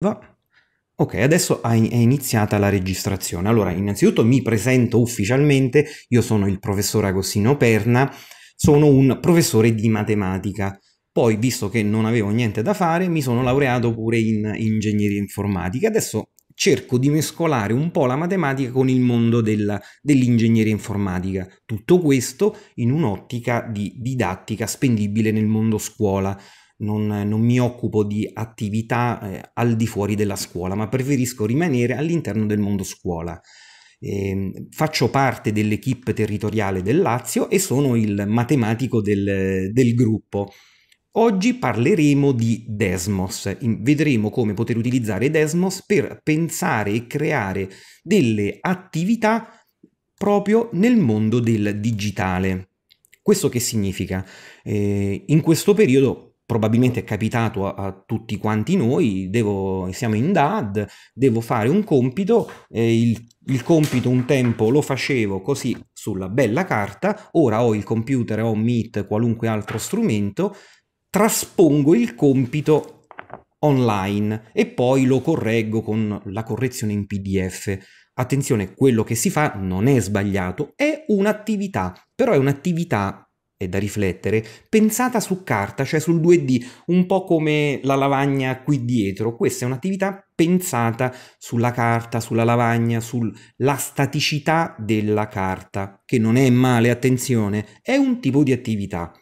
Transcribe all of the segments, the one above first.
Va. Ok, adesso è iniziata la registrazione. Allora, innanzitutto mi presento ufficialmente, io sono il professor Agostino Perna, sono un professore di matematica. Poi, visto che non avevo niente da fare, mi sono laureato pure in ingegneria informatica. Adesso cerco di mescolare un po' la matematica con il mondo dell'ingegneria informatica. Tutto questo in un'ottica di didattica spendibile nel mondo scuola non, non mi occupo di attività eh, al di fuori della scuola, ma preferisco rimanere all'interno del mondo scuola. Eh, faccio parte dell'equipe territoriale del Lazio e sono il matematico del, del gruppo. Oggi parleremo di Desmos, vedremo come poter utilizzare Desmos per pensare e creare delle attività proprio nel mondo del digitale. Questo che significa? Eh, in questo periodo probabilmente è capitato a, a, tutti quanti noi, devo, siamo in DAD, devo fare un compito, eh, il, il, compito un tempo lo facevo così sulla bella carta, ora ho il computer, ho Meet, qualunque altro strumento, traspongo il compito online e poi lo correggo con la correzione in PDF. Attenzione, quello che si fa non è sbagliato, è un'attività, però è un'attività è da riflettere, pensata su carta, cioè sul 2D, un po' come la lavagna qui dietro. Questa è un'attività pensata sulla carta, sulla lavagna, sulla staticità della carta, che non è male, attenzione, è un tipo di attività.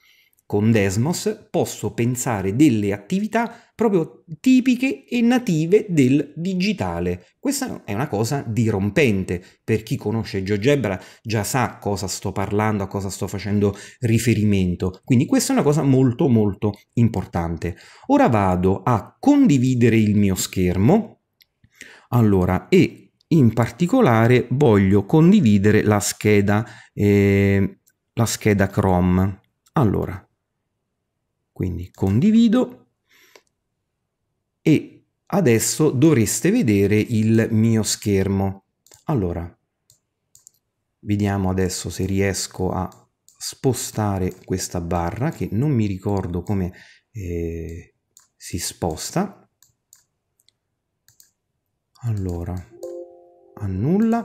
Con Desmos posso pensare delle attività proprio tipiche e native del digitale. Questa è una cosa dirompente. Per chi conosce GeoGebra già sa cosa sto parlando, a cosa sto facendo riferimento. Quindi questa è una cosa molto molto importante. Ora vado a condividere il mio schermo. Allora, e in particolare voglio condividere la scheda, eh, la scheda Chrome. Allora, quindi condivido e adesso dovreste vedere il mio schermo. Allora, vediamo adesso se riesco a spostare questa barra che non mi ricordo come eh, si sposta. Allora, annulla.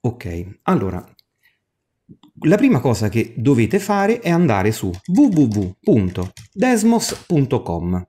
Ok, allora la prima cosa che dovete fare è andare su www.desmos.com.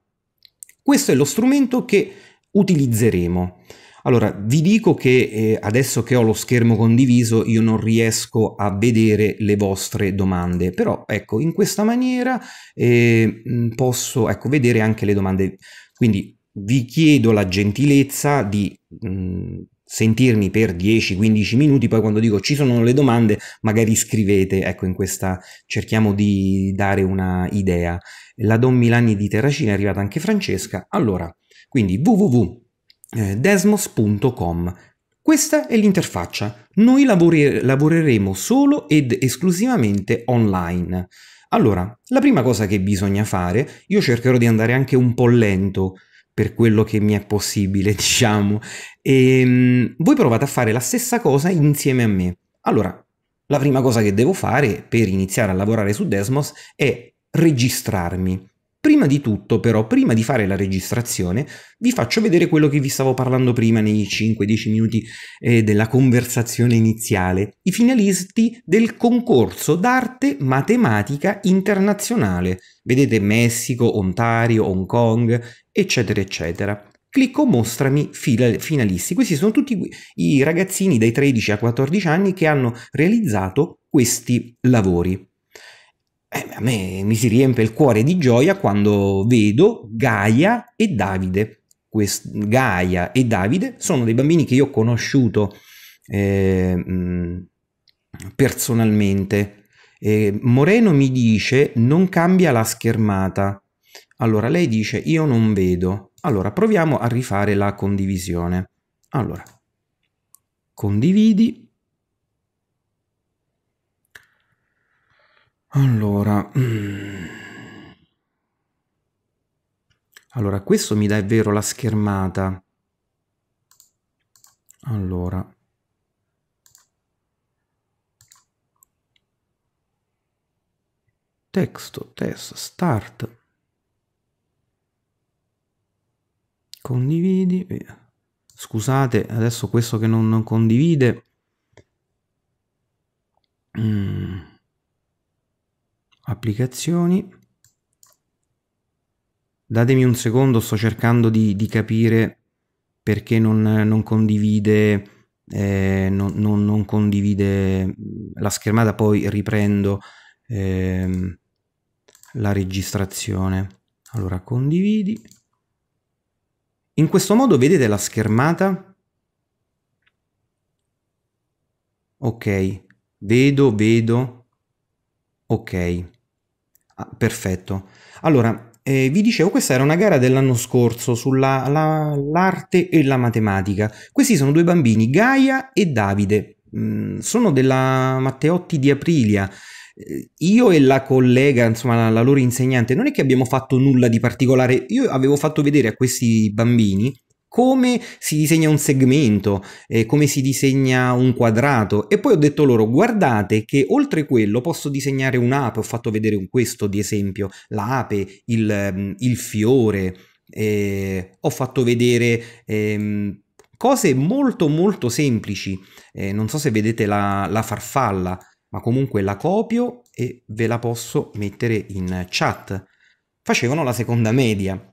Questo è lo strumento che utilizzeremo. Allora, vi dico che eh, adesso che ho lo schermo condiviso io non riesco a vedere le vostre domande, però ecco, in questa maniera eh, mm, posso ecco, vedere anche le domande. Quindi vi chiedo la gentilezza di mh, mm, sentirmi per 10-15 minuti, poi quando dico ci sono le domande magari scrivete, ecco in questa cerchiamo di dare una idea. La Don Milani di Terracina è arrivata anche Francesca, allora quindi www.desmos.com eh, questa è l'interfaccia, noi lavori- lavoreremo solo ed esclusivamente online. Allora, la prima cosa che bisogna fare, io cercherò di andare anche un po' lento per quello che mi è possibile, diciamo. E ehm, voi provate a fare la stessa cosa insieme a me. Allora, la prima cosa che devo fare per iniziare a lavorare su Desmos è registrarmi. Prima di tutto, però, prima di fare la registrazione, vi faccio vedere quello che vi stavo parlando prima nei 5-10 minuti eh, della conversazione iniziale, i finalisti del concorso d'arte matematica internazionale. Vedete Messico, Ontario, Hong Kong, eccetera, eccetera. Clicco mostrami finalisti. Questi sono tutti i ragazzini dai 13 ai 14 anni che hanno realizzato questi lavori eh, a me mi si riempie il cuore di gioia quando vedo Gaia e Davide. Quest- Gaia e Davide sono dei bambini che io ho conosciuto eh, personalmente. Eh, Moreno mi dice non cambia la schermata. Allora lei dice io non vedo. Allora proviamo a rifare la condivisione. Allora, condividi Allora... Mm. Allora, questo mi dà è vero la schermata. Allora... Testo, test, start. Condividi. Scusate, adesso questo che non, non condivide... Mm applicazioni. Datemi un secondo, sto cercando di, di capire perché non, non condivide eh, non, non, non, condivide la schermata poi riprendo ehm, la registrazione allora condividi in questo modo vedete la schermata ok vedo vedo ok Ah, perfetto. Allora, eh, vi dicevo, questa era una gara dell'anno scorso sull'arte la, e la matematica. Questi sono due bambini, Gaia e Davide. Mm, sono della Matteotti di Aprilia eh, io e la collega, insomma la, loro insegnante, non è che abbiamo fatto nulla di particolare, io avevo fatto vedere a questi bambini come si disegna un segmento, eh, come si disegna un quadrato e poi ho detto loro guardate che oltre quello posso disegnare un'ape, ho fatto vedere un questo di esempio, l'ape, il, mm, il fiore, eh, ho fatto vedere eh, cose molto molto semplici, eh, non so se vedete la, la farfalla, ma comunque la copio e ve la posso mettere in chat. Facevano la seconda media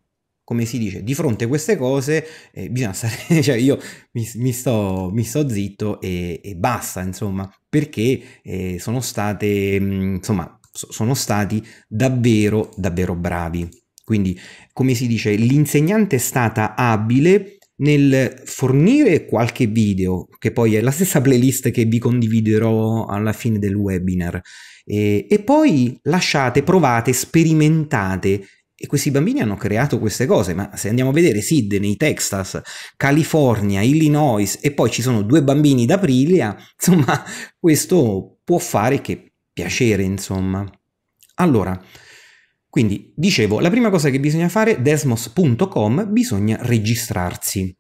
come si dice, di fronte a queste cose eh, bisogna stare, cioè io mi, mi, sto, mi sto, zitto e, e, basta, insomma, perché eh, sono state, mm, insomma, sono stati davvero, davvero bravi. Quindi, come si dice, l'insegnante è stata abile nel fornire qualche video, che poi è la stessa playlist che vi condividerò alla fine del webinar, e, e poi lasciate, provate, sperimentate e questi bambini hanno creato queste cose, ma se andiamo a vedere Sydney, Texas, California, Illinois e poi ci sono due bambini d'Aprilia, insomma, questo può fare che piacere, insomma. Allora, quindi dicevo, la prima cosa che bisogna fare, desmos.com, bisogna registrarsi.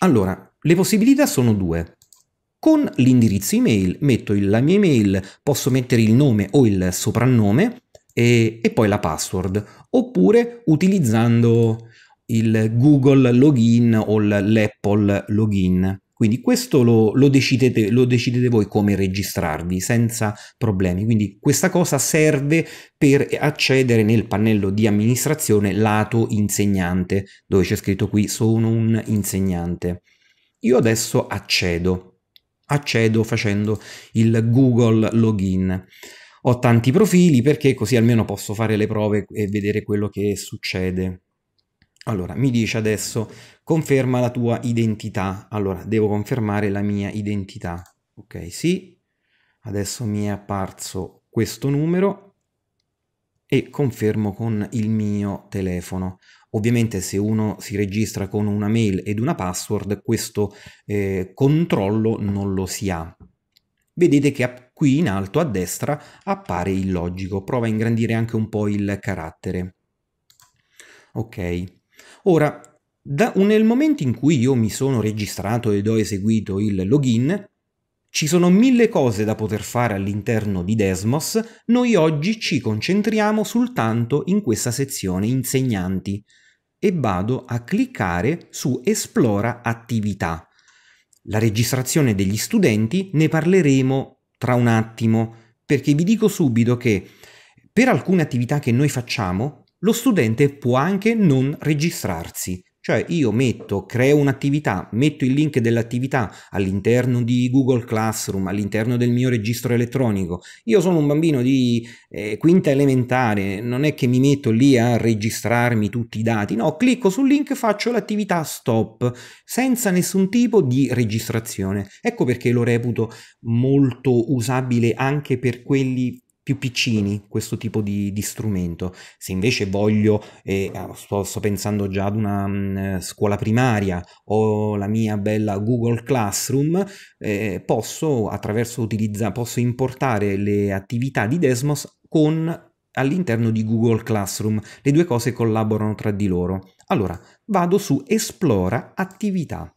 Allora, le possibilità sono due. Con l'indirizzo email metto la mia email, posso mettere il nome o il soprannome, e, e poi la password, oppure utilizzando il Google login o l'Apple login. Quindi questo lo, lo, decidete, lo, decidete, voi come registrarvi senza problemi. Quindi questa cosa serve per accedere nel pannello di amministrazione lato insegnante, dove c'è scritto qui sono un insegnante. Io adesso accedo, accedo facendo il Google login ho tanti profili perché così almeno posso fare le prove e vedere quello che succede. Allora, mi dice adesso conferma la tua identità. Allora, devo confermare la mia identità. Ok, sì. Adesso mi è apparso questo numero e confermo con il mio telefono. Ovviamente se uno si registra con una mail ed una password, questo eh, controllo non lo si ha. Vedete che Qui in alto a destra appare il logico, prova a ingrandire anche un po' il carattere. Ok, ora da, nel momento in cui io mi sono registrato ed ho eseguito il login, ci sono mille cose da poter fare all'interno di Desmos, noi oggi ci concentriamo soltanto in questa sezione insegnanti e vado a cliccare su Esplora attività. La registrazione degli studenti ne parleremo tra un attimo, perché vi dico subito che per alcune attività che noi facciamo, lo studente può anche non registrarsi. Cioè io metto, creo un'attività, metto il link dell'attività all'interno di Google Classroom, all'interno del mio registro elettronico. Io sono un bambino di eh, quinta elementare, non è che mi metto lì a registrarmi tutti i dati, no, clicco sul link, faccio l'attività stop, senza nessun tipo di registrazione. Ecco perché lo reputo molto usabile anche per quelli più piccini questo tipo di, di strumento. Se invece voglio, eh, sto, sto, pensando già ad una mh, mm, scuola primaria o la mia bella Google Classroom, eh, posso, utilizza, posso importare le attività di Desmos con all'interno di Google Classroom. Le due cose collaborano tra di loro. Allora, vado su Esplora attività.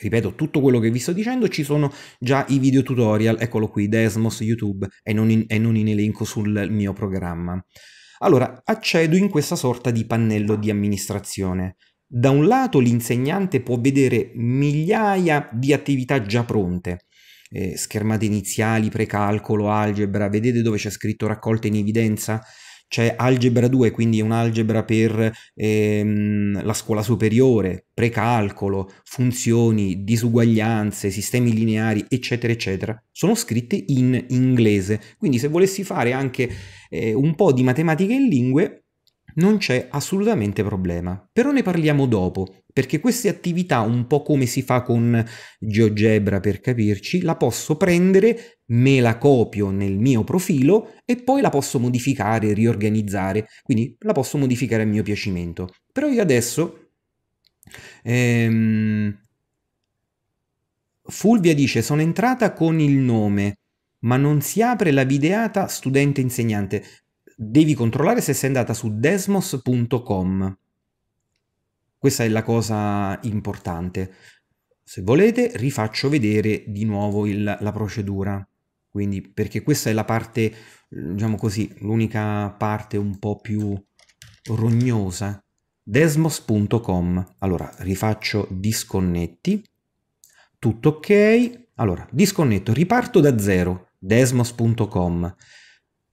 Ripeto, tutto quello che vi sto dicendo ci sono già i video tutorial, eccolo qui, Desmos YouTube e non in, e non in elenco sul mio programma. Allora, accedo in questa sorta di pannello di amministrazione. Da un lato l'insegnante può vedere migliaia di attività già pronte, eh, schermate iniziali, precalcolo, algebra, vedete dove c'è scritto raccolta in evidenza? c'è algebra 2, quindi un'algebra per ehm, la scuola superiore, precalcolo, funzioni, disuguaglianze, sistemi lineari, eccetera, eccetera, sono scritte in inglese. Quindi se volessi fare anche eh, un po' di matematica in lingue, non c'è assolutamente problema. Però ne parliamo dopo, perché queste attività, un po' come si fa con GeoGebra per capirci, la posso prendere, me la copio nel mio profilo e poi la posso modificare, riorganizzare, quindi la posso modificare a mio piacimento. Però io adesso... Ehm, Fulvia dice sono entrata con il nome ma non si apre la videata studente insegnante devi controllare se sei andata su desmos.com. Questa è la cosa importante. Se volete rifaccio vedere di nuovo il, la procedura. Quindi, perché questa è la parte, diciamo così, l'unica parte un po' più rognosa. Desmos.com. Allora, rifaccio disconnetti. Tutto ok. Allora, disconnetto, riparto da zero. Desmos.com.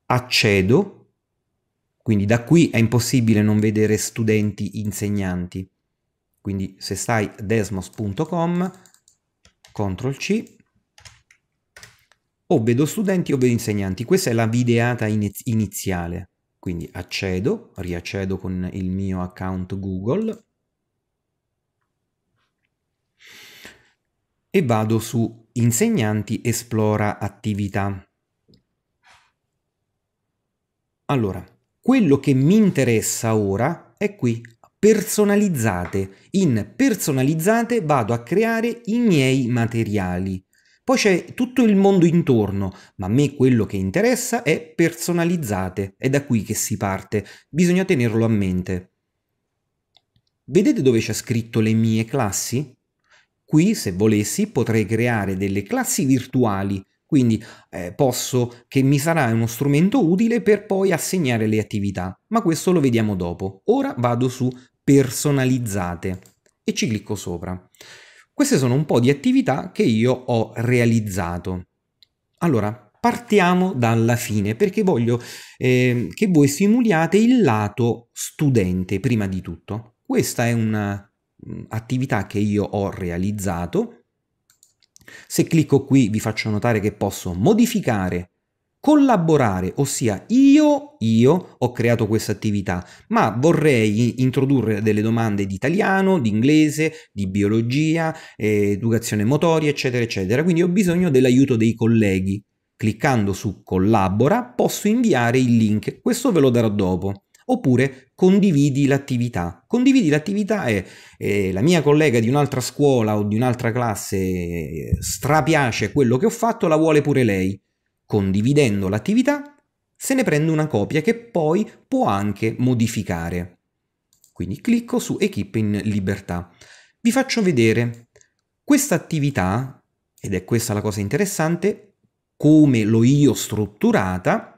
Accedo quindi da qui è impossibile non vedere studenti insegnanti. Quindi se stai desmos.com, CTRL C, o vedo studenti o vedo insegnanti. Questa è la videata iniziale. Quindi accedo, riaccedo con il mio account Google e vado su insegnanti esplora attività. Allora, quello che mi interessa ora è qui, personalizzate. In personalizzate vado a creare i miei materiali. Poi c'è tutto il mondo intorno, ma a me quello che interessa è personalizzate. È da qui che si parte, bisogna tenerlo a mente. Vedete dove c'è scritto le mie classi? Qui, se volessi, potrei creare delle classi virtuali quindi eh, posso che mi sarà uno strumento utile per poi assegnare le attività, ma questo lo vediamo dopo. Ora vado su personalizzate e ci clicco sopra. Queste sono un po' di attività che io ho realizzato. Allora, partiamo dalla fine perché voglio eh, che voi simuliate il lato studente prima di tutto. Questa è un'attività mm, che io ho realizzato se clicco qui vi faccio notare che posso modificare, collaborare, ossia io, io ho creato questa attività, ma vorrei introdurre delle domande di italiano, di inglese, di biologia, eh, educazione motoria, eccetera, eccetera. Quindi ho bisogno dell'aiuto dei colleghi. Cliccando su collabora posso inviare il link, questo ve lo darò dopo. Oppure condividi l'attività. Condividi l'attività e, eh, la mia collega di un'altra scuola o di un'altra classe strapiace quello che ho fatto, la vuole pure lei. Condividendo l'attività se ne prende una copia che poi può anche modificare. Quindi clicco su Equip in libertà. Vi faccio vedere questa attività, ed è questa la cosa interessante, come l'ho io strutturata,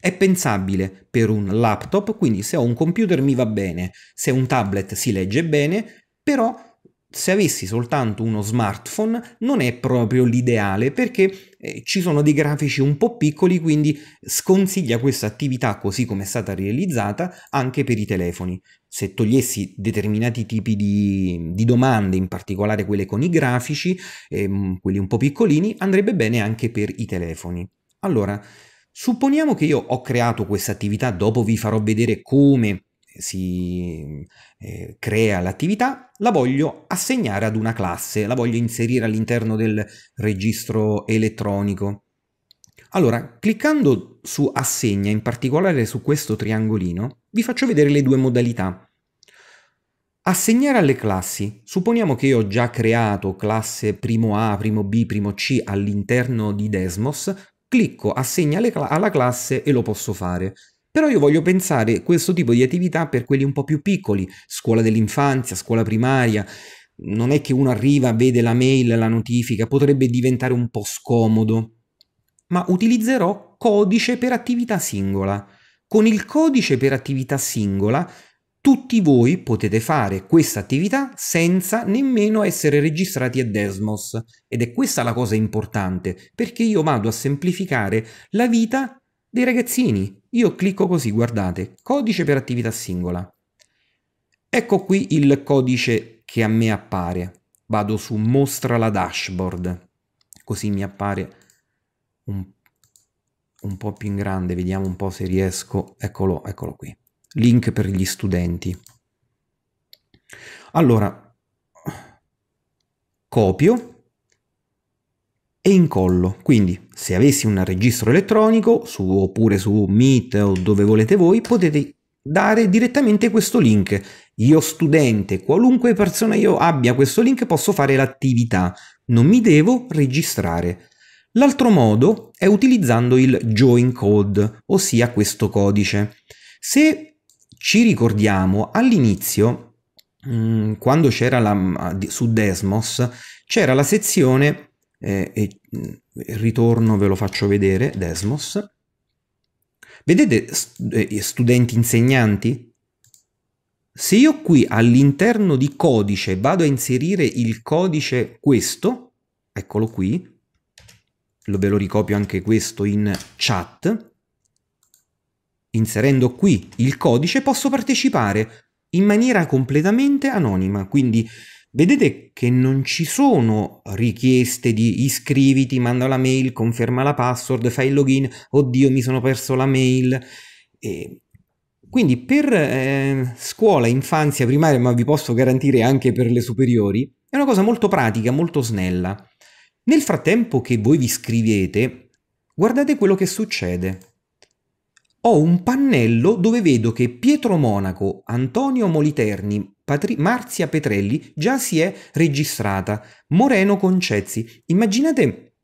è pensabile per un laptop, quindi se ho un computer mi va bene, se un tablet si legge bene, però se avessi soltanto uno smartphone non è proprio l'ideale perché eh, ci sono dei grafici un po' piccoli, quindi sconsiglia questa attività così come è stata realizzata anche per i telefoni. Se togliessi determinati tipi di, di domande, in particolare quelle con i grafici, ehm, quelli un po' piccolini, andrebbe bene anche per i telefoni. Allora, Supponiamo che io ho creato questa attività, dopo vi farò vedere come si eh, crea l'attività, la voglio assegnare ad una classe, la voglio inserire all'interno del registro elettronico. Allora, cliccando su assegna, in particolare su questo triangolino, vi faccio vedere le due modalità. Assegnare alle classi. Supponiamo che io ho già creato classe primo A, primo B, primo C all'interno di Desmos, clicco assegna alla classe e lo posso fare. Però io voglio pensare questo tipo di attività per quelli un po' più piccoli, scuola dell'infanzia, scuola primaria. Non è che uno arriva, vede la mail, la notifica, potrebbe diventare un po' scomodo. Ma utilizzerò codice per attività singola. Con il codice per attività singola tutti voi potete fare questa attività senza nemmeno essere registrati a Desmos. Ed è questa la cosa importante, perché io vado a semplificare la vita dei ragazzini. Io clicco così, guardate, codice per attività singola. Ecco qui il codice che a me appare. Vado su mostra la dashboard, così mi appare un, un po' più in grande, vediamo un po' se riesco. Eccolo, eccolo qui link per gli studenti. Allora, copio e incollo. Quindi se avessi un registro elettronico su, oppure su Meet o dove volete voi, potete dare direttamente questo link. Io studente, qualunque persona io abbia questo link, posso fare l'attività. Non mi devo registrare. L'altro modo è utilizzando il join code, ossia questo codice. Se ci ricordiamo all'inizio, mm, quando c'era la, mm, su Desmos, c'era la sezione, eh, e, mm, ritorno ve lo faccio vedere, Desmos, vedete eh, studenti insegnanti? Se io qui all'interno di codice vado a inserire il codice questo, eccolo qui, ve lo ricopio anche questo in chat, Inserendo qui il codice posso partecipare in maniera completamente anonima, quindi vedete che non ci sono richieste di iscriviti, manda la mail, conferma la password, fai il login, oddio mi sono perso la mail. E quindi per eh, scuola, infanzia, primaria, ma vi posso garantire anche per le superiori, è una cosa molto pratica, molto snella. Nel frattempo che voi vi scrivete, guardate quello che succede ho un pannello dove vedo che Pietro Monaco, Antonio Moliterni, Patri- Marzia Petrelli già si è registrata, Moreno Concezzi. Immaginate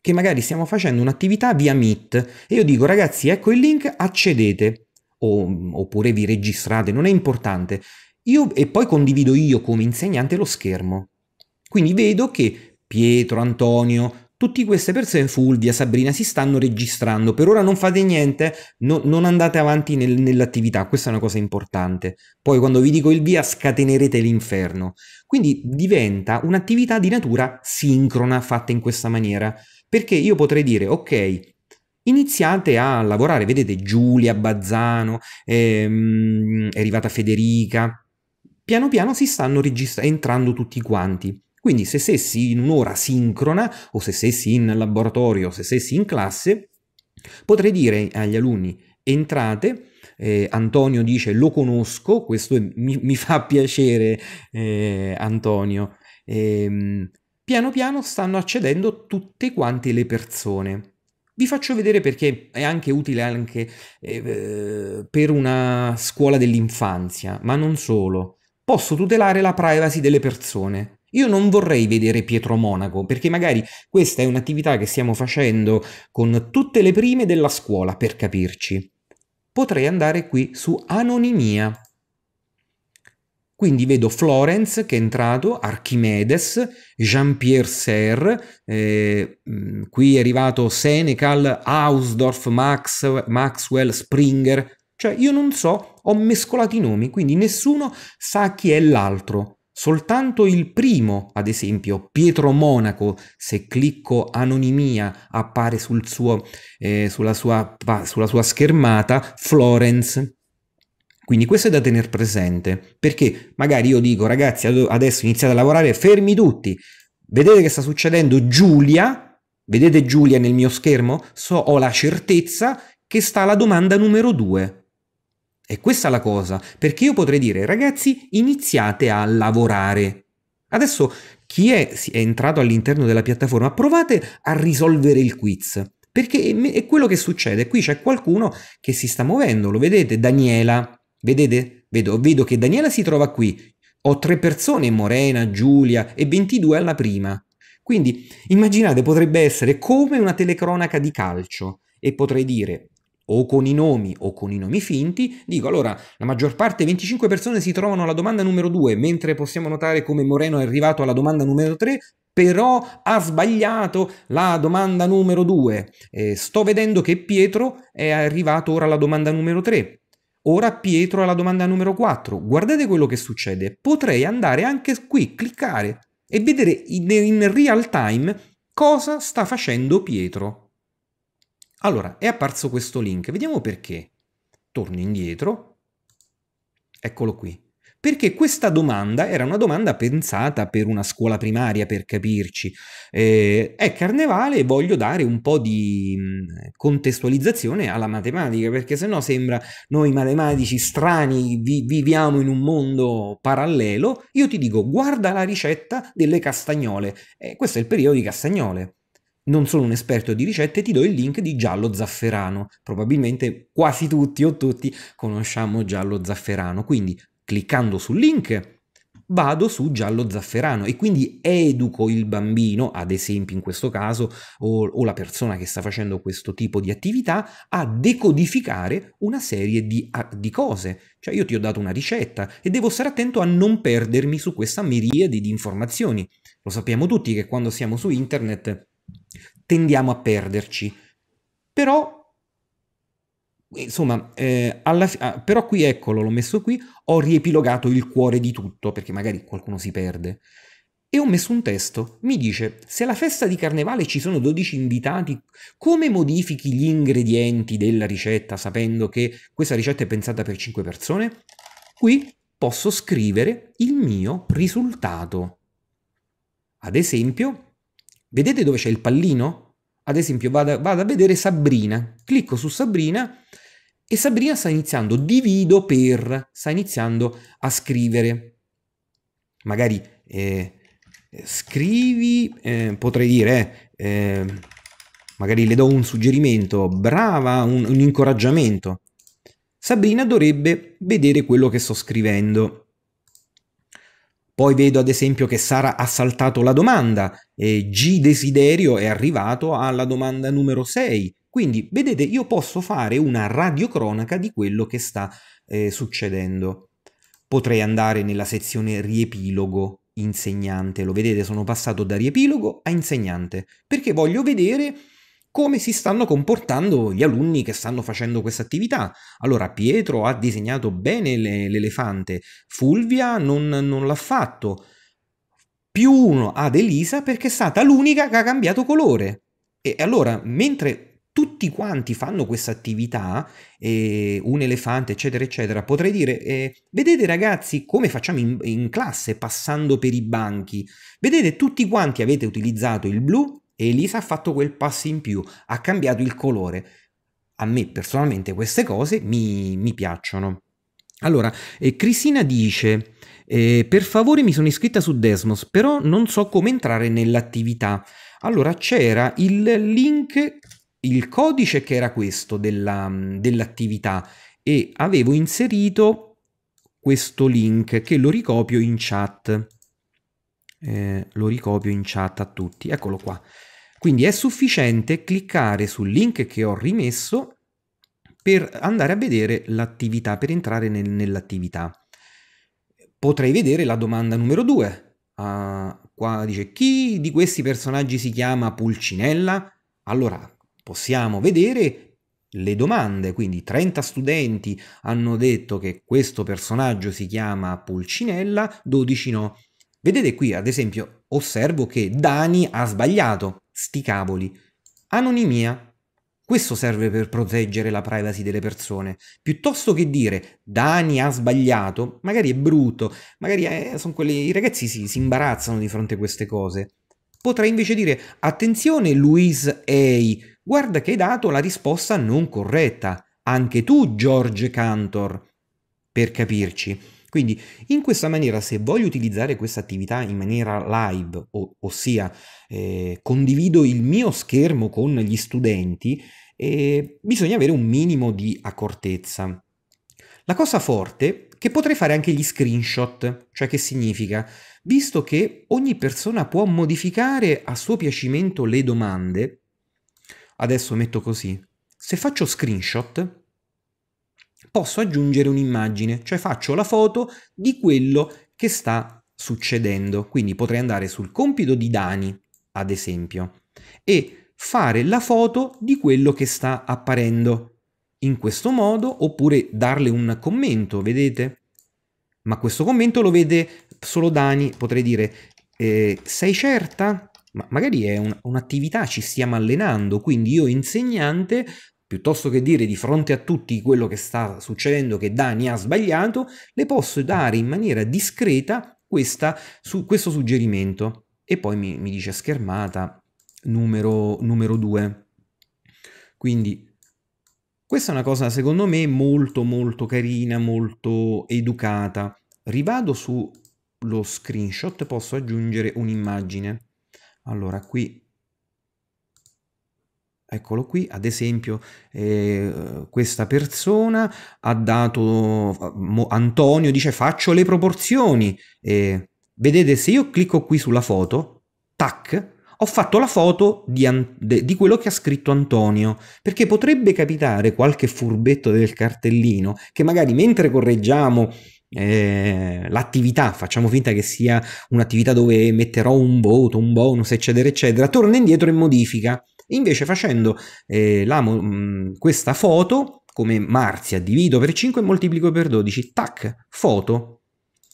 che magari stiamo facendo un'attività via Meet e io dico ragazzi ecco il link, accedete o, oppure vi registrate, non è importante. Io, e poi condivido io come insegnante lo schermo. Quindi vedo che Pietro, Antonio, Tutte queste persone, Fulvia, Sabrina, si stanno registrando. Per ora non fate niente, no, non andate avanti nel, nell'attività. Questa è una cosa importante. Poi quando vi dico il via scatenerete l'inferno. Quindi diventa un'attività di natura sincrona fatta in questa maniera. Perché io potrei dire, ok, iniziate a lavorare. Vedete Giulia, Bazzano, ehm, è arrivata Federica. Piano piano si stanno registrando, entrando tutti quanti. Quindi se stessi in un'ora sincrona o se stessi in laboratorio o se stessi in classe, potrei dire agli alunni entrate, eh, Antonio dice lo conosco, questo mi, mi fa piacere eh, Antonio. E, ehm, piano piano stanno accedendo tutte quante le persone. Vi faccio vedere perché è anche utile anche eh, per una scuola dell'infanzia, ma non solo. Posso tutelare la privacy delle persone. Io non vorrei vedere Pietro Monaco, perché magari questa è un'attività che stiamo facendo con tutte le prime della scuola, per capirci. Potrei andare qui su anonimia. Quindi vedo Florence che è entrato, Archimedes, Jean-Pierre Serre, eh, mm, qui è arrivato Senecal, Hausdorff, Max, Maxwell, Springer. Cioè io non so, ho mescolato i nomi, quindi nessuno sa chi è l'altro. Soltanto il primo, ad esempio, Pietro Monaco, se clicco anonimia, appare sul suo, eh, sulla, sua, sulla sua schermata Florence. Quindi questo è da tenere presente, perché magari io dico ragazzi adesso iniziate a lavorare, fermi tutti, vedete che sta succedendo Giulia, vedete Giulia nel mio schermo? So, ho la certezza che sta la domanda numero due. È questa la cosa, perché io potrei dire ragazzi iniziate a lavorare. Adesso chi è, è entrato all'interno della piattaforma, provate a risolvere il quiz. Perché è quello che succede, qui c'è qualcuno che si sta muovendo, lo vedete, Daniela, vedete? Vedo, vedo che Daniela si trova qui, ho tre persone, Morena, Giulia e 22 alla prima. Quindi immaginate, potrebbe essere come una telecronaca di calcio e potrei dire o con i nomi o con i nomi finti, dico allora la maggior parte, 25 persone si trovano alla domanda numero 2, mentre possiamo notare come Moreno è arrivato alla domanda numero 3, però ha sbagliato la domanda numero 2. Eh, sto vedendo che Pietro è arrivato ora alla domanda numero 3. Ora Pietro alla domanda numero 4. Guardate quello che succede. Potrei andare anche qui, cliccare e vedere in, in real time cosa sta facendo Pietro. Allora, è apparso questo link, vediamo perché. Torno indietro, eccolo qui. Perché questa domanda era una domanda pensata per una scuola primaria, per capirci. Eh, è carnevale e voglio dare un po' di mm, contestualizzazione alla matematica, perché sennò sembra noi matematici strani vi viviamo in un mondo parallelo. Io ti dico, guarda la ricetta delle castagnole. Eh, questo è il periodo di castagnole non sono un esperto di ricette, ti do il link di giallo zafferano. Probabilmente quasi tutti o tutti conosciamo giallo zafferano, quindi cliccando sul link vado su giallo zafferano e quindi educo il bambino, ad esempio in questo caso, o, o, la persona che sta facendo questo tipo di attività, a decodificare una serie di, di cose. Cioè io ti ho dato una ricetta e devo stare attento a non perdermi su questa miriade di informazioni. Lo sappiamo tutti che quando siamo su internet tendiamo a perderci. Però, insomma, eh, alla, ah, però qui eccolo, l'ho messo qui, ho riepilogato il cuore di tutto, perché magari qualcuno si perde. E ho messo un testo, mi dice, se alla festa di carnevale ci sono 12 invitati, come modifichi gli ingredienti della ricetta sapendo che questa ricetta è pensata per 5 persone? Qui posso scrivere il mio risultato. Ad esempio, Vedete dove c'è il pallino? Ad esempio vado, vado a vedere Sabrina, clicco su Sabrina e Sabrina sta iniziando, divido per, sta iniziando a scrivere. Magari eh, scrivi, eh, potrei dire, eh, eh magari le do un suggerimento, brava, un, un incoraggiamento. Sabrina dovrebbe vedere quello che sto scrivendo. Poi vedo ad esempio che Sara ha saltato la domanda e G desiderio è arrivato alla domanda numero 6. Quindi vedete io posso fare una radiocronaca di quello che sta eh, succedendo. Potrei andare nella sezione riepilogo insegnante, lo vedete sono passato da riepilogo a insegnante perché voglio vedere come si stanno comportando gli alunni che stanno facendo questa attività. Allora Pietro ha disegnato bene l'elefante, Fulvia non, non l'ha fatto, più uno ad Elisa perché è stata l'unica che ha cambiato colore. E allora, mentre tutti quanti fanno questa attività, eh, un elefante, eccetera, eccetera, potrei dire, eh, vedete ragazzi come facciamo in, in classe passando per i banchi, vedete tutti quanti avete utilizzato il blu, e Elisa ha fatto quel passo in più, ha cambiato il colore. A me personalmente queste cose mi, mi piacciono. Allora, eh, Cristina dice, eh, per favore mi sono iscritta su Desmos, però non so come entrare nell'attività. Allora c'era il link, il codice che era questo della, dell'attività e avevo inserito questo link che lo ricopio in chat eh, lo ricopio in chat a tutti. Eccolo qua. Quindi è sufficiente cliccare sul link che ho rimesso per andare a vedere l'attività, per entrare nel, nell'attività. Potrei vedere la domanda numero 2. Uh, ah, qua dice chi di questi personaggi si chiama Pulcinella? Allora possiamo vedere le domande, quindi 30 studenti hanno detto che questo personaggio si chiama Pulcinella, 12 no. Vedete qui, ad esempio, osservo che Dani ha sbagliato. Sti cavoli. Anonimia. Questo serve per proteggere la privacy delle persone. Piuttosto che dire Dani ha sbagliato, magari è brutto, magari è, eh, sono quelli, i ragazzi si, si imbarazzano di fronte a queste cose. Potrei invece dire attenzione Luis Ei, guarda che hai dato la risposta non corretta. Anche tu, George Cantor. Per capirci. Quindi in questa maniera se voglio utilizzare questa attività in maniera live, o, ossia eh, condivido il mio schermo con gli studenti, eh, bisogna avere un minimo di accortezza. La cosa forte è che potrei fare anche gli screenshot, cioè che significa, visto che ogni persona può modificare a suo piacimento le domande, adesso metto così, se faccio screenshot posso aggiungere un'immagine, cioè faccio la foto di quello che sta succedendo. Quindi potrei andare sul compito di Dani, ad esempio, e fare la foto di quello che sta apparendo in questo modo oppure darle un commento, vedete? Ma questo commento lo vede solo Dani, potrei dire eh, sei certa? Ma magari è un, un'attività, ci stiamo allenando, quindi io insegnante piuttosto che dire di fronte a tutti quello che sta succedendo, che Dani ha sbagliato, le posso dare in maniera discreta questa, su, questo suggerimento. E poi mi, mi dice schermata numero 2. Quindi questa è una cosa secondo me molto molto carina, molto educata. Rivado sullo screenshot, posso aggiungere un'immagine. Allora qui Eccolo qui, ad esempio, eh, questa persona ha dato, Antonio dice faccio le proporzioni. Eh, vedete, se io clicco qui sulla foto, tac, ho fatto la foto di, di, quello che ha scritto Antonio, perché potrebbe capitare qualche furbetto del cartellino che magari mentre correggiamo eh, l'attività, facciamo finta che sia un'attività dove metterò un voto, un bonus, eccetera, eccetera, torna indietro e modifica. Invece facendo eh, la, mh, mm, questa foto, come Marzia, divido per 5 e moltiplico per 12, tac, foto.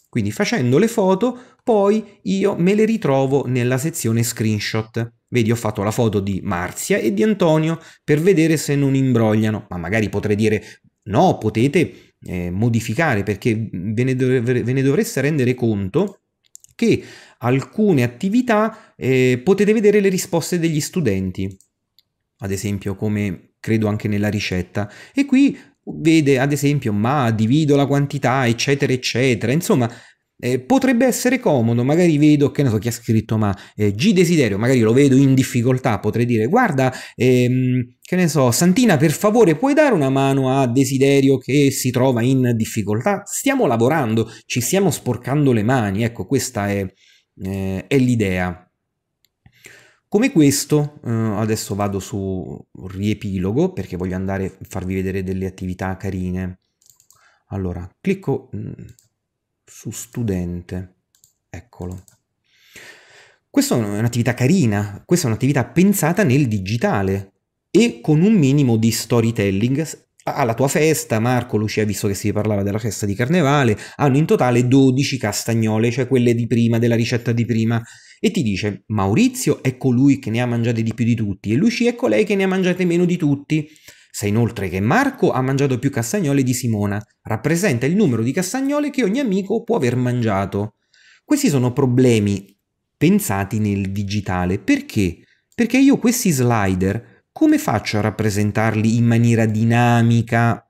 Quindi facendo le foto, poi io me le ritrovo nella sezione screenshot. Vedi, ho fatto la foto di Marzia e di Antonio per vedere se non imbrogliano, ma magari potrei dire no, potete eh, modificare perché ve ne, dov ve ne dovreste rendere conto che alcune attività eh, potete vedere le risposte degli studenti, ad esempio come credo anche nella ricetta. E qui vede ad esempio ma divido la quantità eccetera eccetera, insomma eh, potrebbe essere comodo, magari vedo che ne so chi ha scritto, ma eh, G desiderio, magari lo vedo in difficoltà, potrei dire guarda, ehm, che ne so, Santina per favore puoi dare una mano a desiderio che si trova in difficoltà? Stiamo lavorando, ci stiamo sporcando le mani, ecco questa è eh, è l'idea. Come questo, eh, adesso vado su riepilogo perché voglio andare a farvi vedere delle attività carine. Allora, clicco mh, mm, su studente, eccolo. Questa è un'attività carina, questa è un'attività pensata nel digitale e con un minimo di storytelling alla tua festa, Marco, Lucia, visto che si parlava della festa di carnevale, hanno in totale 12 castagnole, cioè quelle di prima, della ricetta di prima. E ti dice: Maurizio è colui che ne ha mangiate di più di tutti, e Lucia è colei che ne ha mangiate meno di tutti. Sai inoltre che Marco ha mangiato più castagnole di Simona, rappresenta il numero di castagnole che ogni amico può aver mangiato. Questi sono problemi pensati nel digitale. Perché? Perché io questi slider come faccio a rappresentarli in maniera dinamica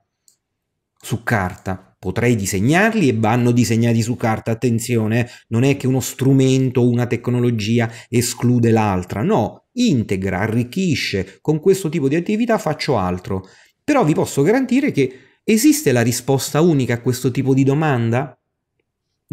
su carta? Potrei disegnarli e vanno disegnati su carta, attenzione, non è che uno strumento o una tecnologia esclude l'altra, no, integra, arricchisce, con questo tipo di attività faccio altro. Però vi posso garantire che esiste la risposta unica a questo tipo di domanda?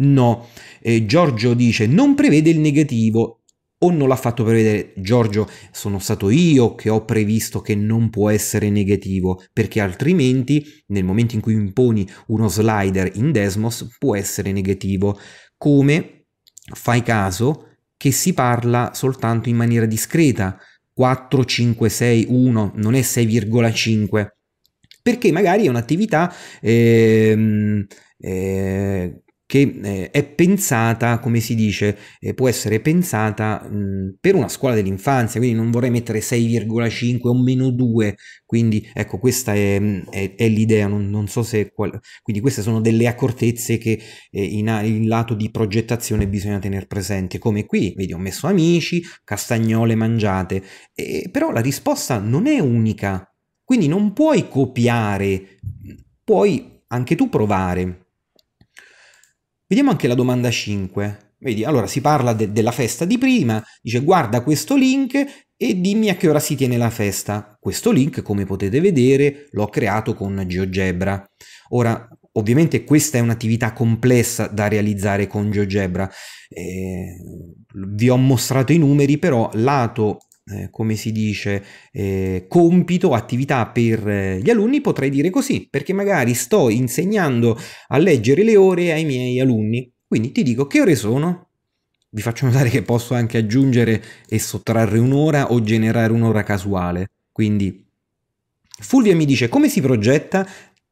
No, eh, Giorgio dice non prevede il negativo, o non l'ha fatto prevedere Giorgio sono stato io che ho previsto che non può essere negativo perché altrimenti nel momento in cui imponi uno slider in Desmos può essere negativo come fai caso che si parla soltanto in maniera discreta 4, 5, 6, 1 non è 6,5 perché magari è un'attività ehm, eh, che eh, è pensata, come si dice, eh, può essere pensata mh, per una scuola dell'infanzia, quindi non vorrei mettere 6,5 o meno 2, quindi ecco questa è, è, è l'idea, non, non, so se... Qual... Quindi queste sono delle accortezze che eh, in, in, lato di progettazione bisogna tenere presente, come qui, vedi ho messo amici, castagnole mangiate, e, però la risposta non è unica, quindi non puoi copiare, puoi anche tu provare. Vediamo anche la domanda 5. Vedi, allora si parla de della festa di prima, dice guarda questo link e dimmi a che ora si tiene la festa. Questo link, come potete vedere, l'ho creato con GeoGebra. Ora, ovviamente questa è un'attività complessa da realizzare con GeoGebra. Eh, vi ho mostrato i numeri, però lato eh, come si dice, eh, compito, attività per eh, gli alunni, potrei dire così, perché magari sto insegnando a leggere le ore ai miei alunni. Quindi ti dico che ore sono, vi faccio notare che posso anche aggiungere e sottrarre un'ora o generare un'ora casuale. Quindi Fulvia mi dice come si progetta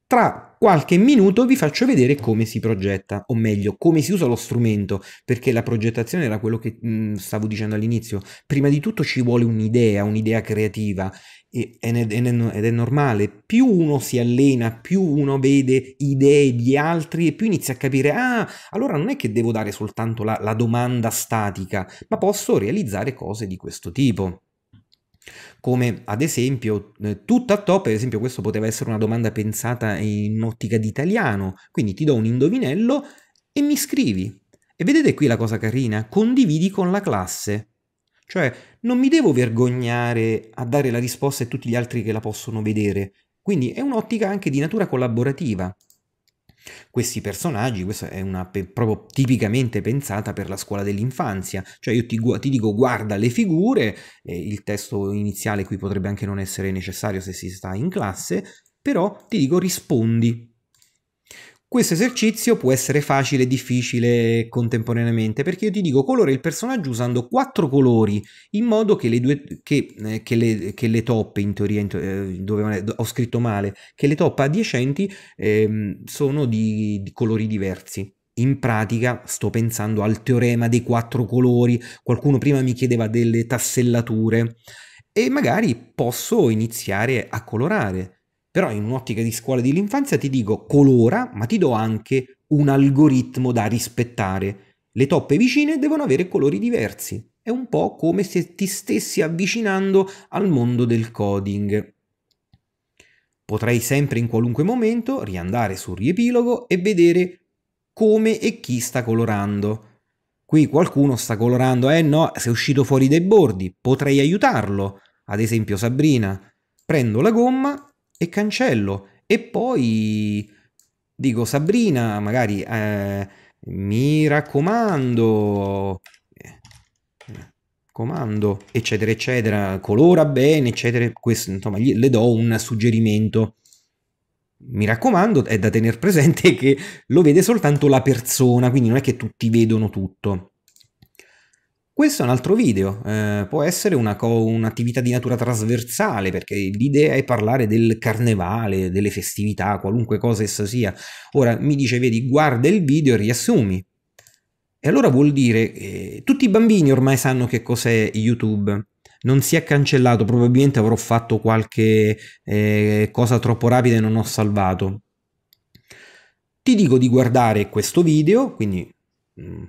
tra qualche minuto vi faccio vedere come si progetta, o meglio, come si usa lo strumento, perché la progettazione era quello che mh, mm, stavo dicendo all'inizio. Prima di tutto ci vuole un'idea, un'idea creativa, ed è normale. Più uno si allena, più uno vede idee di altri e più inizia a capire, ah, allora non è che devo dare soltanto la, la domanda statica, ma posso realizzare cose di questo tipo come ad esempio eh, tutto a top, ad esempio questo poteva essere una domanda pensata in ottica di italiano, quindi ti do un indovinello e mi scrivi. E vedete qui la cosa carina, condividi con la classe. Cioè, non mi devo vergognare a dare la risposta a tutti gli altri che la possono vedere. Quindi è un'ottica anche di natura collaborativa. Questi personaggi, questa è una pe- proprio tipicamente pensata per la scuola dell'infanzia, cioè io ti, gu- ti dico guarda le figure, eh, il testo iniziale qui potrebbe anche non essere necessario se si sta in classe, però ti dico rispondi questo esercizio può essere facile e difficile contemporaneamente perché io ti dico colore il personaggio usando quattro colori in modo che le, due, che, eh, che le, che le toppe in teoria in to- eh, dove, ho scritto male che le toppe adiacenti eh, sono di, di colori diversi. In pratica sto pensando al teorema dei quattro colori, qualcuno prima mi chiedeva delle tassellature e magari posso iniziare a colorare però in un'ottica di scuola dell'infanzia ti dico colora, ma ti do anche un algoritmo da rispettare. Le toppe vicine devono avere colori diversi. È un po' come se ti stessi avvicinando al mondo del coding. Potrei sempre in qualunque momento riandare sul riepilogo e vedere come e chi sta colorando. Qui qualcuno sta colorando, eh no, sei uscito fuori dai bordi, potrei aiutarlo. Ad esempio Sabrina. Prendo la gomma e cancello. E poi dico Sabrina, magari eh, mi raccomando, eh, comando, eccetera, eccetera, colora bene, eccetera. Questo, insomma, gli, le do un suggerimento. Mi raccomando, è da tenere presente che lo vede soltanto la persona, quindi non è che tutti vedono tutto. Questo è un altro video, eh, può essere un'attività di natura trasversale perché l'idea è parlare del carnevale, delle festività, qualunque cosa essa sia. Ora mi dice, vedi, guarda il video e riassumi. E allora vuol dire, eh, tutti i bambini ormai sanno che cos'è YouTube, non si è cancellato, probabilmente avrò fatto qualche eh, cosa troppo rapida e non ho salvato. Ti dico di guardare questo video, quindi... Mh, mm,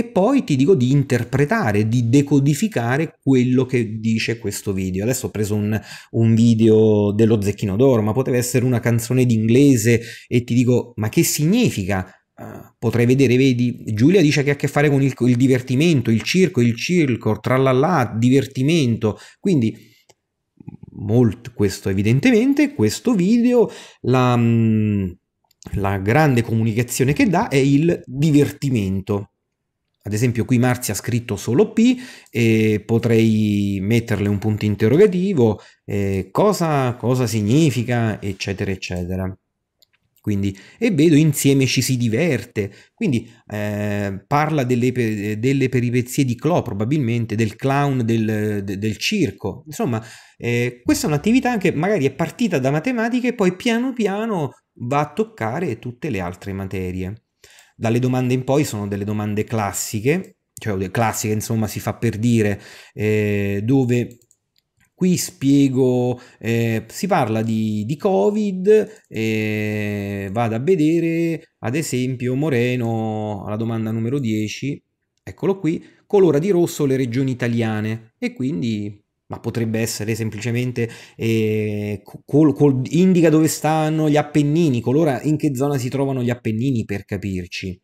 e poi ti dico di interpretare, di decodificare quello che dice questo video. Adesso ho preso un, un video dello Zecchino d'Oro, ma poteva essere una canzone d'inglese e ti dico ma che significa? Ah, potrei vedere, vedi, Giulia dice che ha a che fare con il, il divertimento, il circo, il circo, tralala, divertimento, quindi molto questo evidentemente, questo video, la, mm, la grande comunicazione che dà è il divertimento. Ad esempio qui Marzia ha scritto solo P e potrei metterle un punto interrogativo, eh, cosa, cosa significa, eccetera, eccetera. Quindi, e vedo insieme ci si diverte, quindi eh, parla delle, delle, peripezie di Clo probabilmente, del clown del, del circo, insomma eh, questa è un'attività che magari è partita da matematica e poi piano piano va a toccare tutte le altre materie. Dalle domande in poi sono delle domande classiche, cioè classiche insomma si fa per dire, eh, dove qui spiego, eh, si parla di, di Covid, eh, vado a vedere ad esempio Moreno alla domanda numero 10, eccolo qui, colora di rosso le regioni italiane e quindi ma potrebbe essere semplicemente eh, col, col, indica dove stanno gli Appennini, colora in che zona si trovano gli Appennini per capirci.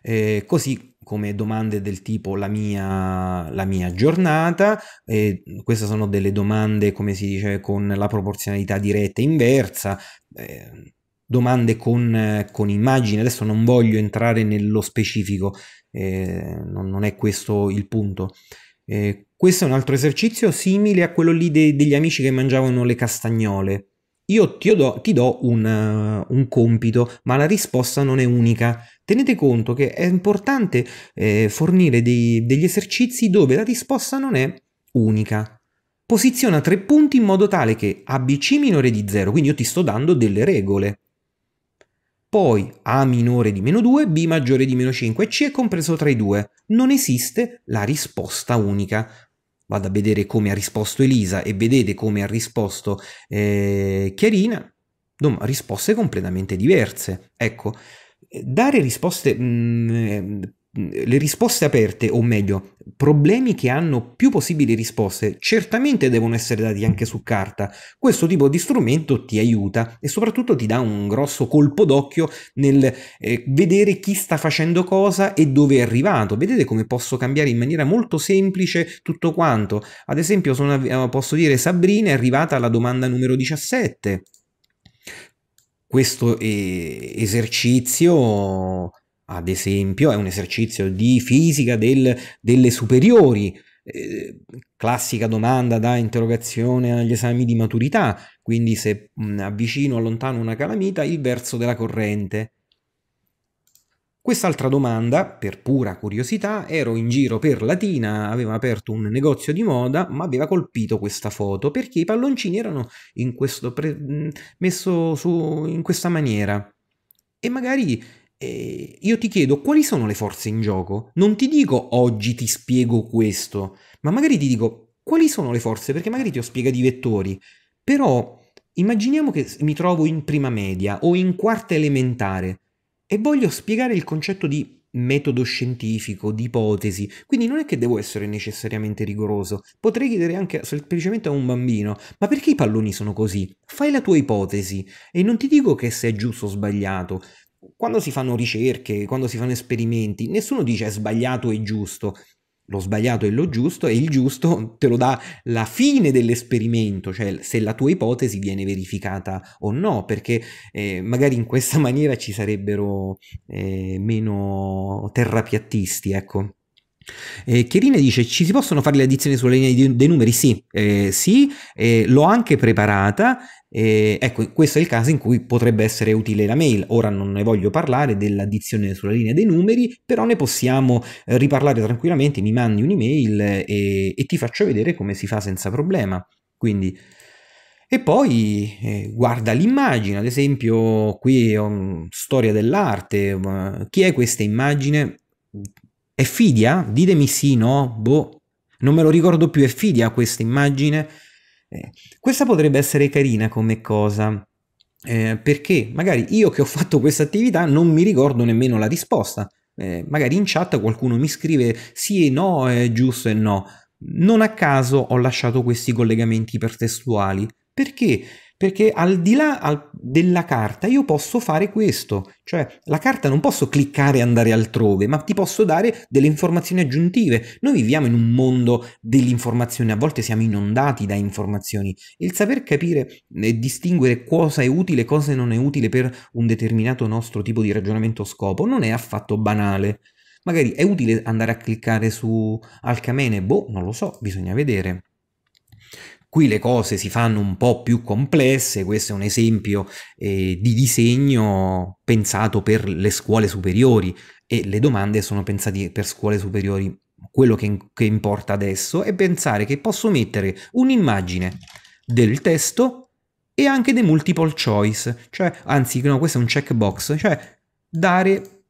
Eh, così come domande del tipo la mia, la mia giornata, eh, queste sono delle domande come si dice con la proporzionalità diretta e inversa, ehm, domande con, con immagini, adesso non voglio entrare nello specifico, eh, non, non, è questo il punto. Eh, questo è un altro esercizio simile a quello lì de- degli amici che mangiavano le castagnole. Io ti do, ti do un, uh, un, compito, ma la risposta non è unica. Tenete conto che è importante eh, fornire dei, degli esercizi dove la risposta non è unica. Posiziona tre punti in modo tale che ABC minore di 0, quindi io ti sto dando delle regole. Poi A minore di meno 2, B maggiore di meno 5 C è compreso tra i due. Non esiste la risposta unica vado a vedere come ha risposto Elisa e vedete come ha risposto eh, Chiarina, insomma, risposte completamente diverse. Ecco, dare risposte, mh, mm, eh, mm, le risposte aperte, o meglio, problemi che hanno più possibili risposte certamente devono essere dati anche su carta. Questo tipo di strumento ti aiuta e soprattutto ti dà un grosso colpo d'occhio nel eh, vedere chi sta facendo cosa e dove è arrivato. Vedete come posso cambiare in maniera molto semplice tutto quanto. Ad esempio sono, eh, posso dire Sabrina è arrivata alla domanda numero 17. Questo eh, esercizio ad esempio, è un esercizio di fisica del, delle superiori, eh, classica domanda da interrogazione agli esami di maturità, quindi se mh, avvicino o allontano una calamita, il verso della corrente. Quest'altra domanda, per pura curiosità, ero in giro per Latina, aveva aperto un negozio di moda, ma aveva colpito questa foto perché i palloncini erano in questo pre- messo su in questa maniera. E magari eh, io ti chiedo quali sono le forze in gioco. Non ti dico oggi ti spiego questo, ma magari ti dico quali sono le forze, perché magari ti ho spiegato i vettori. Però immaginiamo che mi trovo in prima media o in quarta elementare e voglio spiegare il concetto di metodo scientifico, di ipotesi, quindi non è che devo essere necessariamente rigoroso, potrei chiedere anche semplicemente a un bambino, ma perché i palloni sono così? Fai la tua ipotesi e non ti dico che se è giusto o sbagliato, quando si fanno ricerche, quando si fanno esperimenti, nessuno dice è sbagliato e giusto. Lo sbagliato è lo giusto e il giusto te lo dà la fine dell'esperimento, cioè se la tua ipotesi viene verificata o no, perché eh, magari in questa maniera ci sarebbero eh, meno terrapiattisti, ecco. Eh, Chirine dice ci si possono fare le addizioni sulla linea dei, dei numeri? Sì, eh, sì eh, l'ho anche preparata e ecco, questo è il caso in cui potrebbe essere utile la mail. Ora non ne voglio parlare dell'addizione sulla linea dei numeri, però ne possiamo eh, riparlare tranquillamente. Mi mandi un'email e, eh, e ti faccio vedere come si fa senza problema. Quindi. E poi eh, guarda l'immagine, ad esempio qui ho um, storia dell'arte, uh, chi è questa immagine? È Fidia? Ditemi sì, no? Boh, non me lo ricordo più, è Fidia questa immagine? Eh, questa potrebbe essere carina come cosa. Eh, perché magari io che ho fatto questa attività non mi ricordo nemmeno la risposta. Eh, magari in chat qualcuno mi scrive sì e no, è giusto e no. Non a caso ho lasciato questi collegamenti ipertestuali perché? Perché al di là al, della carta io posso fare questo, cioè la carta non posso cliccare e andare altrove, ma ti posso dare delle informazioni aggiuntive. Noi viviamo in un mondo dell'informazione, a volte siamo inondati da informazioni il saper capire e distinguere cosa è utile e cosa non è utile per un determinato nostro tipo di ragionamento o scopo non è affatto banale. Magari è utile andare a cliccare su Alcamene, boh, non lo so, bisogna vedere. Qui le cose si fanno un po' più complesse, questo è un esempio eh, di disegno pensato per le scuole superiori e le domande sono pensate per scuole superiori. Quello che, che importa adesso è pensare che posso mettere un'immagine del testo e anche dei multiple choice, cioè anzi no, questo è un checkbox, cioè dare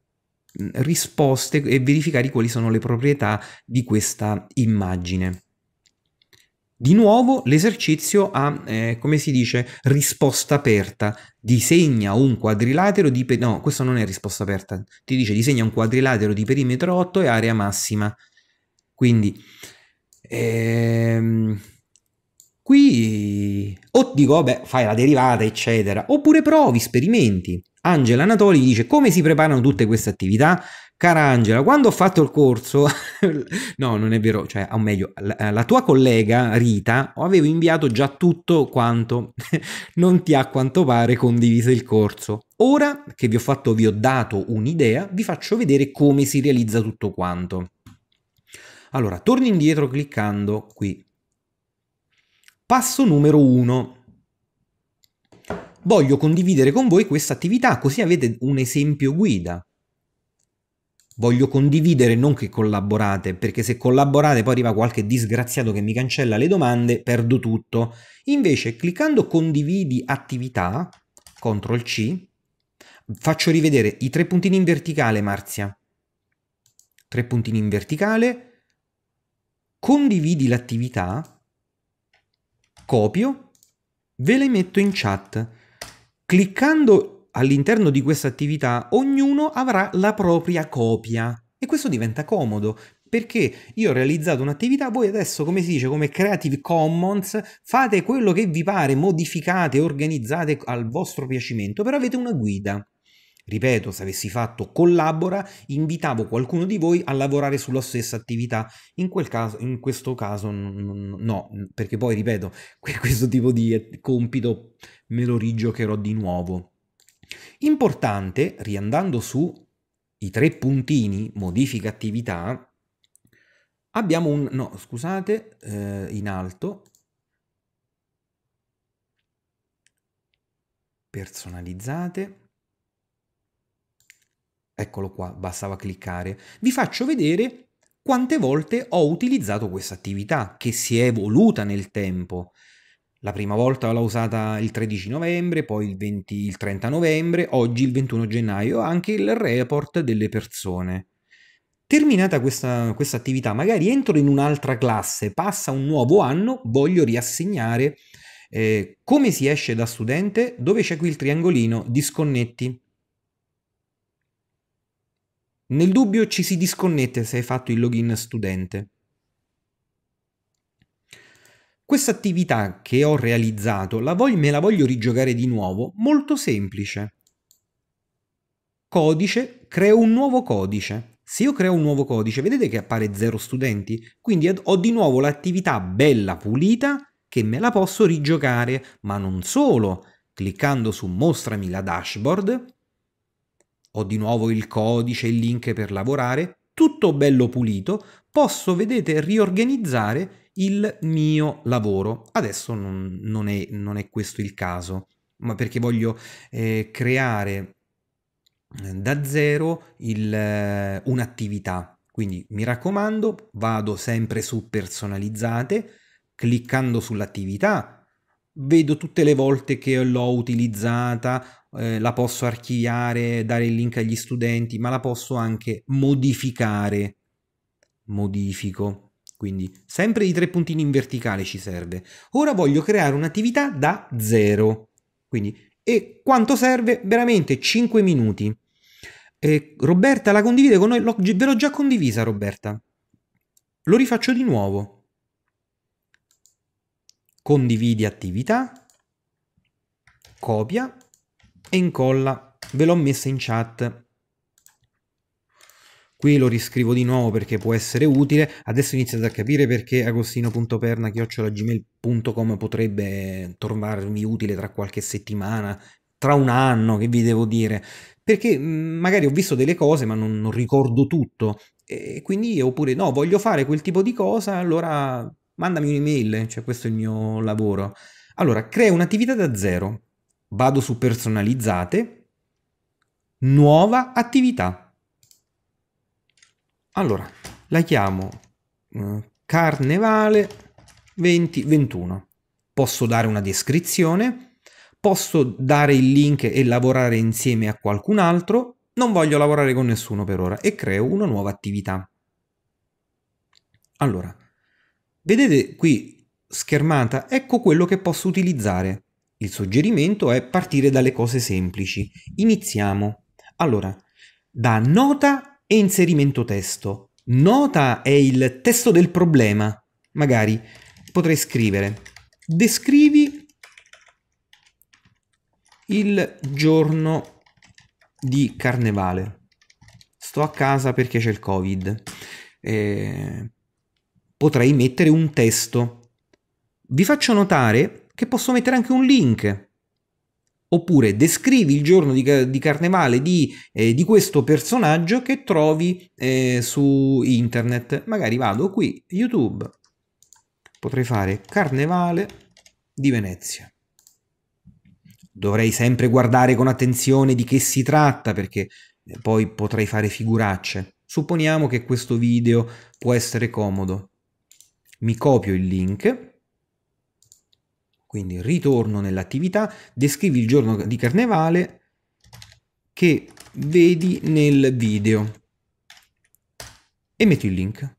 mm, risposte e verificare quali sono le proprietà di questa immagine. Di nuovo l'esercizio ha, eh, come si dice, risposta aperta. Disegna un quadrilatero di... Pe- no, questo non è risposta aperta. Ti dice disegna un quadrilatero di perimetro 8 e area massima. Quindi... Ehm, qui... O dico, vabbè, fai la derivata, eccetera. Oppure provi, sperimenti. Angela Anatoli dice come si preparano tutte queste attività? cara Angela, quando ho fatto il corso, no, non è vero, cioè, o meglio, la, la tua collega Rita avevo inviato già tutto quanto non ti ha a quanto pare condiviso il corso. Ora che vi ho fatto, vi ho dato un'idea, vi faccio vedere come si realizza tutto quanto. Allora, torni indietro cliccando qui. Passo numero 1 voglio condividere con voi questa attività così avete un esempio guida voglio condividere, non che collaborate, perché se collaborate poi arriva qualche disgraziato che mi cancella le domande, perdo tutto. Invece cliccando condividi attività, CTRL C, faccio rivedere i tre puntini in verticale, Marzia. Tre puntini in verticale, condividi l'attività, copio, ve le metto in chat. Cliccando all'interno di questa attività ognuno avrà la propria copia e questo diventa comodo perché io ho realizzato un'attività, voi adesso come si dice, come Creative Commons, fate quello che vi pare, modificate, organizzate al vostro piacimento, però avete una guida. Ripeto, se avessi fatto collabora, invitavo qualcuno di voi a lavorare sulla stessa attività. In, quel caso, in questo caso no, perché poi, ripeto, questo tipo di eh, compito me lo rigiocherò di nuovo. Importante, riandando su i tre puntini, modifica attività, abbiamo un... no, scusate, eh, in alto, personalizzate. Eccolo qua, bastava cliccare. Vi faccio vedere quante volte ho utilizzato questa attività che si è evoluta nel tempo. La prima volta l'ho usata il 13 novembre, poi il, 20, il 30 novembre, oggi il 21 gennaio, anche il report delle persone. Terminata questa, questa attività, magari entro in un'altra classe, passa un nuovo anno, voglio riassegnare eh, come si esce da studente, dove c'è qui il triangolino, disconnetti. Nel dubbio ci si disconnette se hai fatto il login studente. Questa attività che ho realizzato la me la voglio rigiocare di nuovo, molto semplice. Codice, creo un nuovo codice. Se io creo un nuovo codice, vedete che appare zero studenti? Quindi ho di nuovo l'attività bella pulita che me la posso rigiocare, ma non solo. Cliccando su mostrami la dashboard, ho di nuovo il codice, il link per lavorare, tutto bello pulito, posso, vedete, riorganizzare il mio lavoro. Adesso non, non, è, non è, questo il caso, ma perché voglio eh, creare eh, da zero il, eh, un'attività. Quindi mi raccomando, vado sempre su personalizzate, cliccando sull'attività, vedo tutte le volte che l'ho utilizzata, eh, la posso archiviare, dare il link agli studenti, ma la posso anche modificare. Modifico quindi sempre i tre puntini in verticale ci serve. Ora voglio creare un'attività da zero, quindi e quanto serve? Veramente 5 minuti. E Roberta la condivide con noi, ve l'ho già condivisa Roberta. Lo rifaccio di nuovo. Condividi attività, copia e incolla. Ve l'ho messa in chat. Qui lo riscrivo di nuovo perché può essere utile. Adesso iniziate a capire perché agostino.perna.gmail.com potrebbe tornarvi utile tra qualche settimana, tra un anno, che vi devo dire. Perché mm, magari ho visto delle cose ma non, non ricordo tutto. E quindi oppure no, voglio fare quel tipo di cosa, allora mandami un'email, cioè questo è il mio lavoro. Allora, creo un'attività da zero. Vado su personalizzate, nuova attività allora, la chiamo eh, Carnevale 2021. Posso dare una descrizione, posso dare il link e lavorare insieme a qualcun altro. Non voglio lavorare con nessuno per ora e creo una nuova attività. Allora, vedete qui schermata, ecco quello che posso utilizzare. Il suggerimento è partire dalle cose semplici. Iniziamo. Allora, da nota e inserimento testo. Nota è il testo del problema. Magari potrei scrivere descrivi il giorno di carnevale. Sto a casa perché c'è il covid. Eh, potrei mettere un testo. Vi faccio notare che posso mettere anche un link Oppure descrivi il giorno di, di carnevale di, eh, di, questo personaggio che trovi eh, su internet. Magari vado qui, YouTube, potrei fare carnevale di Venezia. Dovrei sempre guardare con attenzione di che si tratta perché eh, poi potrei fare figuracce. Supponiamo che questo video può essere comodo. Mi copio il link quindi ritorno nell'attività, descrivi il giorno di carnevale che vedi nel video e metti il link.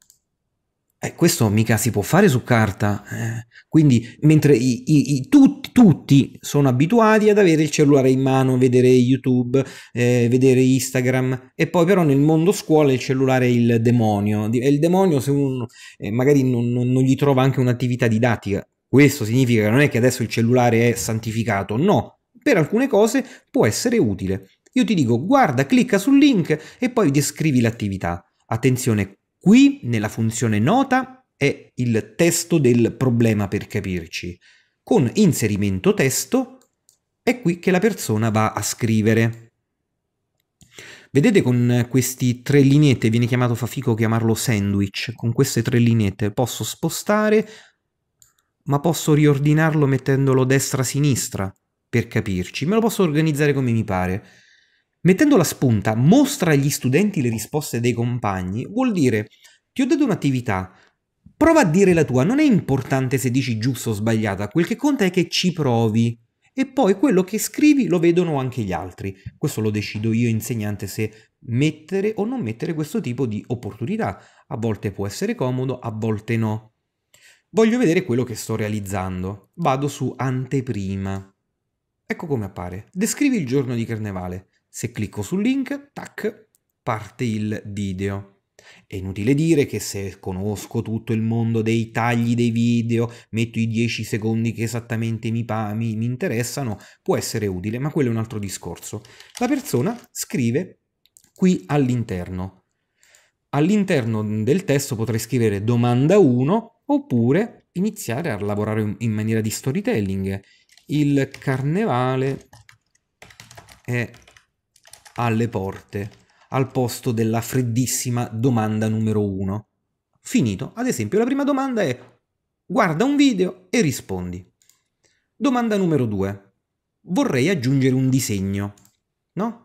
Eh, questo mica si può fare su carta, eh, quindi mentre i, i, i, tutti, tutti, sono abituati ad avere il cellulare in mano, vedere YouTube, eh, vedere Instagram e poi però nel mondo scuola il cellulare è il demonio, è il demonio se uno eh, magari non, non, gli trova anche un'attività didattica, questo significa che non è che adesso il cellulare è santificato, no, per alcune cose può essere utile. Io ti dico guarda, clicca sul link e poi descrivi l'attività. Attenzione, qui nella funzione nota è il testo del problema per capirci. Con inserimento testo è qui che la persona va a scrivere. Vedete con queste tre lineette, viene chiamato fa fico chiamarlo sandwich, con queste tre lineette posso spostare ma posso riordinarlo mettendolo destra-sinistra, per capirci. Me lo posso organizzare come mi pare. Mettendo la spunta mostra agli studenti le risposte dei compagni vuol dire ti ho dato un'attività, prova a dire la tua, non è importante se dici giusto o sbagliata, quel che conta è che ci provi e poi quello che scrivi lo vedono anche gli altri. Questo lo decido io insegnante se mettere o non mettere questo tipo di opportunità. A volte può essere comodo, a volte no. Voglio vedere quello che sto realizzando. Vado su anteprima. Ecco come appare. Descrivi il giorno di carnevale. Se clicco sul link, tac, parte il video. È inutile dire che se conosco tutto il mondo dei tagli dei video, metto i 10 secondi che esattamente mi, mi, mi interessano, può essere utile, ma quello è un altro discorso. La persona scrive qui all'interno. All'interno del testo potrei scrivere domanda 1, oppure iniziare a lavorare in maniera di storytelling. Il carnevale è alle porte, al posto della freddissima domanda numero uno. Finito. Ad esempio, la prima domanda è guarda un video e rispondi. Domanda numero due. Vorrei aggiungere un disegno, no?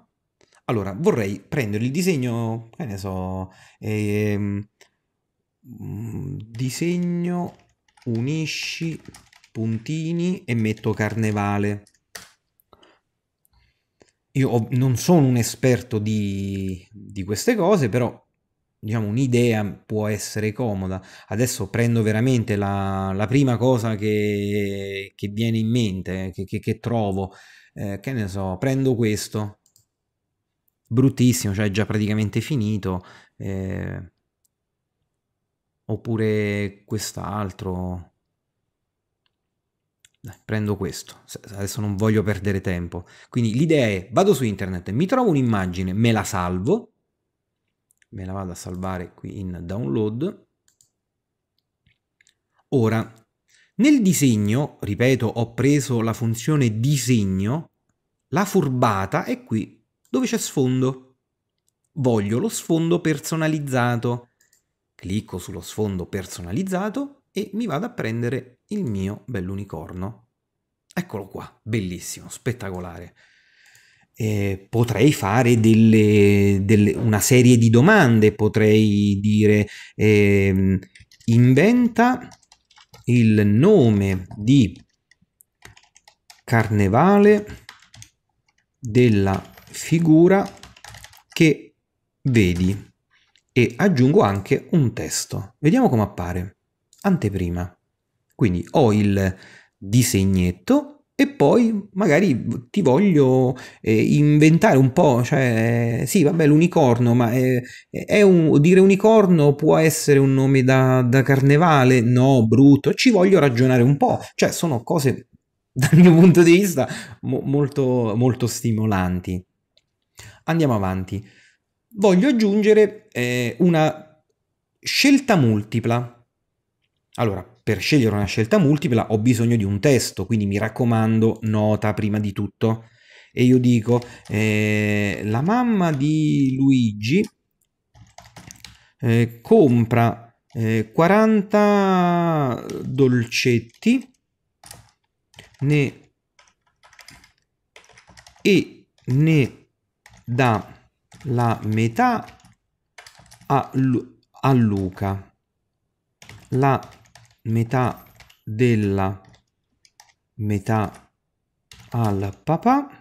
Allora, vorrei prendere il disegno, che ne so, ehm, Mm, disegno, unisci, puntini e metto carnevale. Io non sono un esperto di, di queste cose, però diciamo un'idea può essere comoda. Adesso prendo veramente la, la prima cosa che, che, viene in mente, eh, che, che, che trovo. Eh, che ne so, prendo questo, bruttissimo, cioè è già praticamente finito. Eh, oppure quest'altro. Dai, prendo questo, adesso non voglio perdere tempo. Quindi l'idea è, vado su internet, mi trovo un'immagine, me la salvo, me la vado a salvare qui in download. Ora, nel disegno, ripeto, ho preso la funzione disegno, la furbata è qui dove c'è sfondo. Voglio lo sfondo personalizzato. Clicco sullo sfondo personalizzato e mi vado a prendere il mio bell'unicorno. Eccolo qua, bellissimo, spettacolare. Eh, potrei fare delle, delle, una serie di domande, potrei dire eh, inventa il nome di carnevale della figura che vedi e aggiungo anche un testo. Vediamo come appare. Anteprima. Quindi ho il disegnetto e poi magari ti voglio eh, inventare un po', cioè sì vabbè l'unicorno, ma è, eh, è un, dire unicorno può essere un nome da, da carnevale? No, brutto, ci voglio ragionare un po', cioè sono cose dal mio punto di vista mo molto, molto stimolanti. Andiamo avanti voglio aggiungere eh, una scelta multipla. Allora, per scegliere una scelta multipla ho bisogno di un testo, quindi mi raccomando, nota prima di tutto. E io dico, eh, la mamma di Luigi eh, compra 40 eh, dolcetti ne, e ne dà la metà a, Lu a Luca, la metà della metà al papà.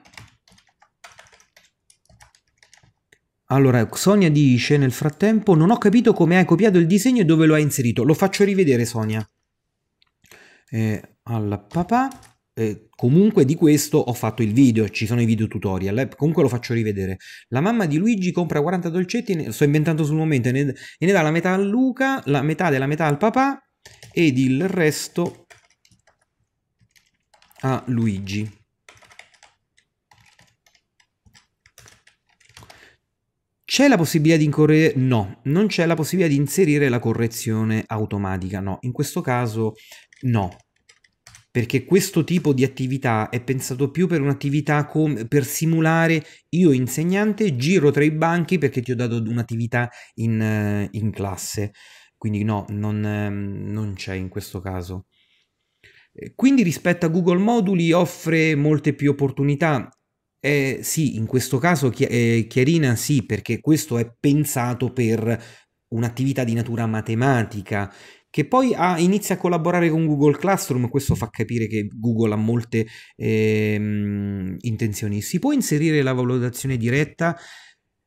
Allora, Sonia dice nel frattempo non ho capito come hai copiato il disegno e dove lo hai inserito. Lo faccio rivedere Sonia. Eh, al papà. Eh, Comunque di questo ho fatto il video, ci sono i video tutorial, eh? comunque lo faccio rivedere. La mamma di Luigi compra 40 dolcetti, ne, sto inventando sul momento, e ne, e ne dà la metà a Luca, la metà della metà al papà ed il resto a Luigi. C'è la possibilità di incorrere? No, non c'è la possibilità di inserire la correzione automatica, no, in questo caso no, perché questo tipo di attività è pensato più per un'attività com- per simulare io insegnante giro tra i banchi perché ti ho dato un'attività in, in classe. Quindi no, non, non c'è in questo caso. Eh, quindi rispetto a Google Moduli offre molte più opportunità, eh, sì, in questo caso chi- eh, Chiarina sì, perché questo è pensato per un'attività di natura matematica che poi ha, inizia a collaborare con Google Classroom, questo fa capire che Google ha molte ehm, intenzioni. Si può inserire la valutazione diretta?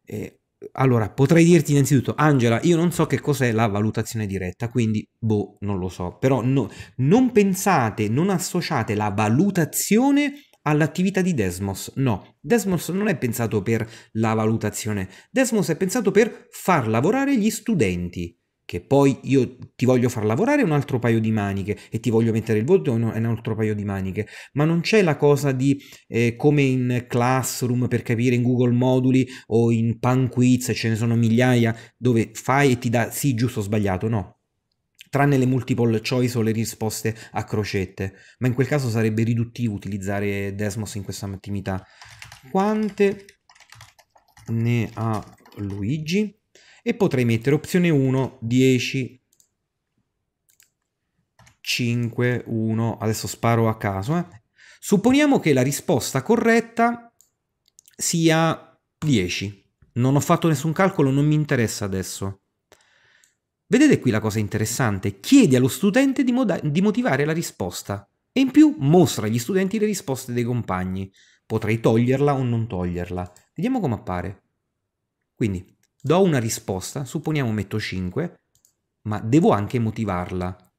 Eh, allora, potrei dirti innanzitutto, Angela, io non so che cos'è la valutazione diretta, quindi boh, non lo so, però no, non pensate, non associate la valutazione all'attività di Desmos. No, Desmos non è pensato per la valutazione, Desmos è pensato per far lavorare gli studenti che poi io ti voglio far lavorare un altro paio di maniche e ti voglio mettere il volto in un altro paio di maniche, ma non c'è la cosa di eh, come in Classroom per capire in Google Moduli o in Pan Quiz, ce ne sono migliaia, dove fai e ti dà sì, giusto o sbagliato, no. Tranne le multiple choice o le risposte a crocette, ma in quel caso sarebbe riduttivo utilizzare Desmos in questa attività. Quante ne ha Luigi? e potrei mettere opzione 1 10 5 1 adesso sparo a caso eh. supponiamo che la risposta corretta sia 10 non ho fatto nessun calcolo non mi interessa adesso vedete qui la cosa interessante chiedi allo studente di, di motivare la risposta e in più mostra agli studenti le risposte dei compagni potrei toglierla o non toglierla vediamo come appare quindi do una risposta, supponiamo metto 5, ma devo anche motivarla.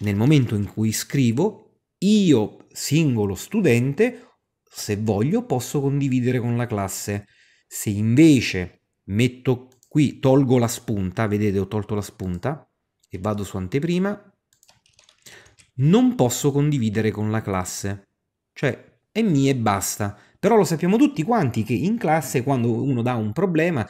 Nel momento in cui scrivo, io, singolo studente, se voglio posso condividere con la classe. Se invece metto qui, tolgo la spunta, vedete ho tolto la spunta, e vado su anteprima, non posso condividere con la classe. Cioè, è mia e basta. Però lo sappiamo tutti quanti che in classe quando uno dà un problema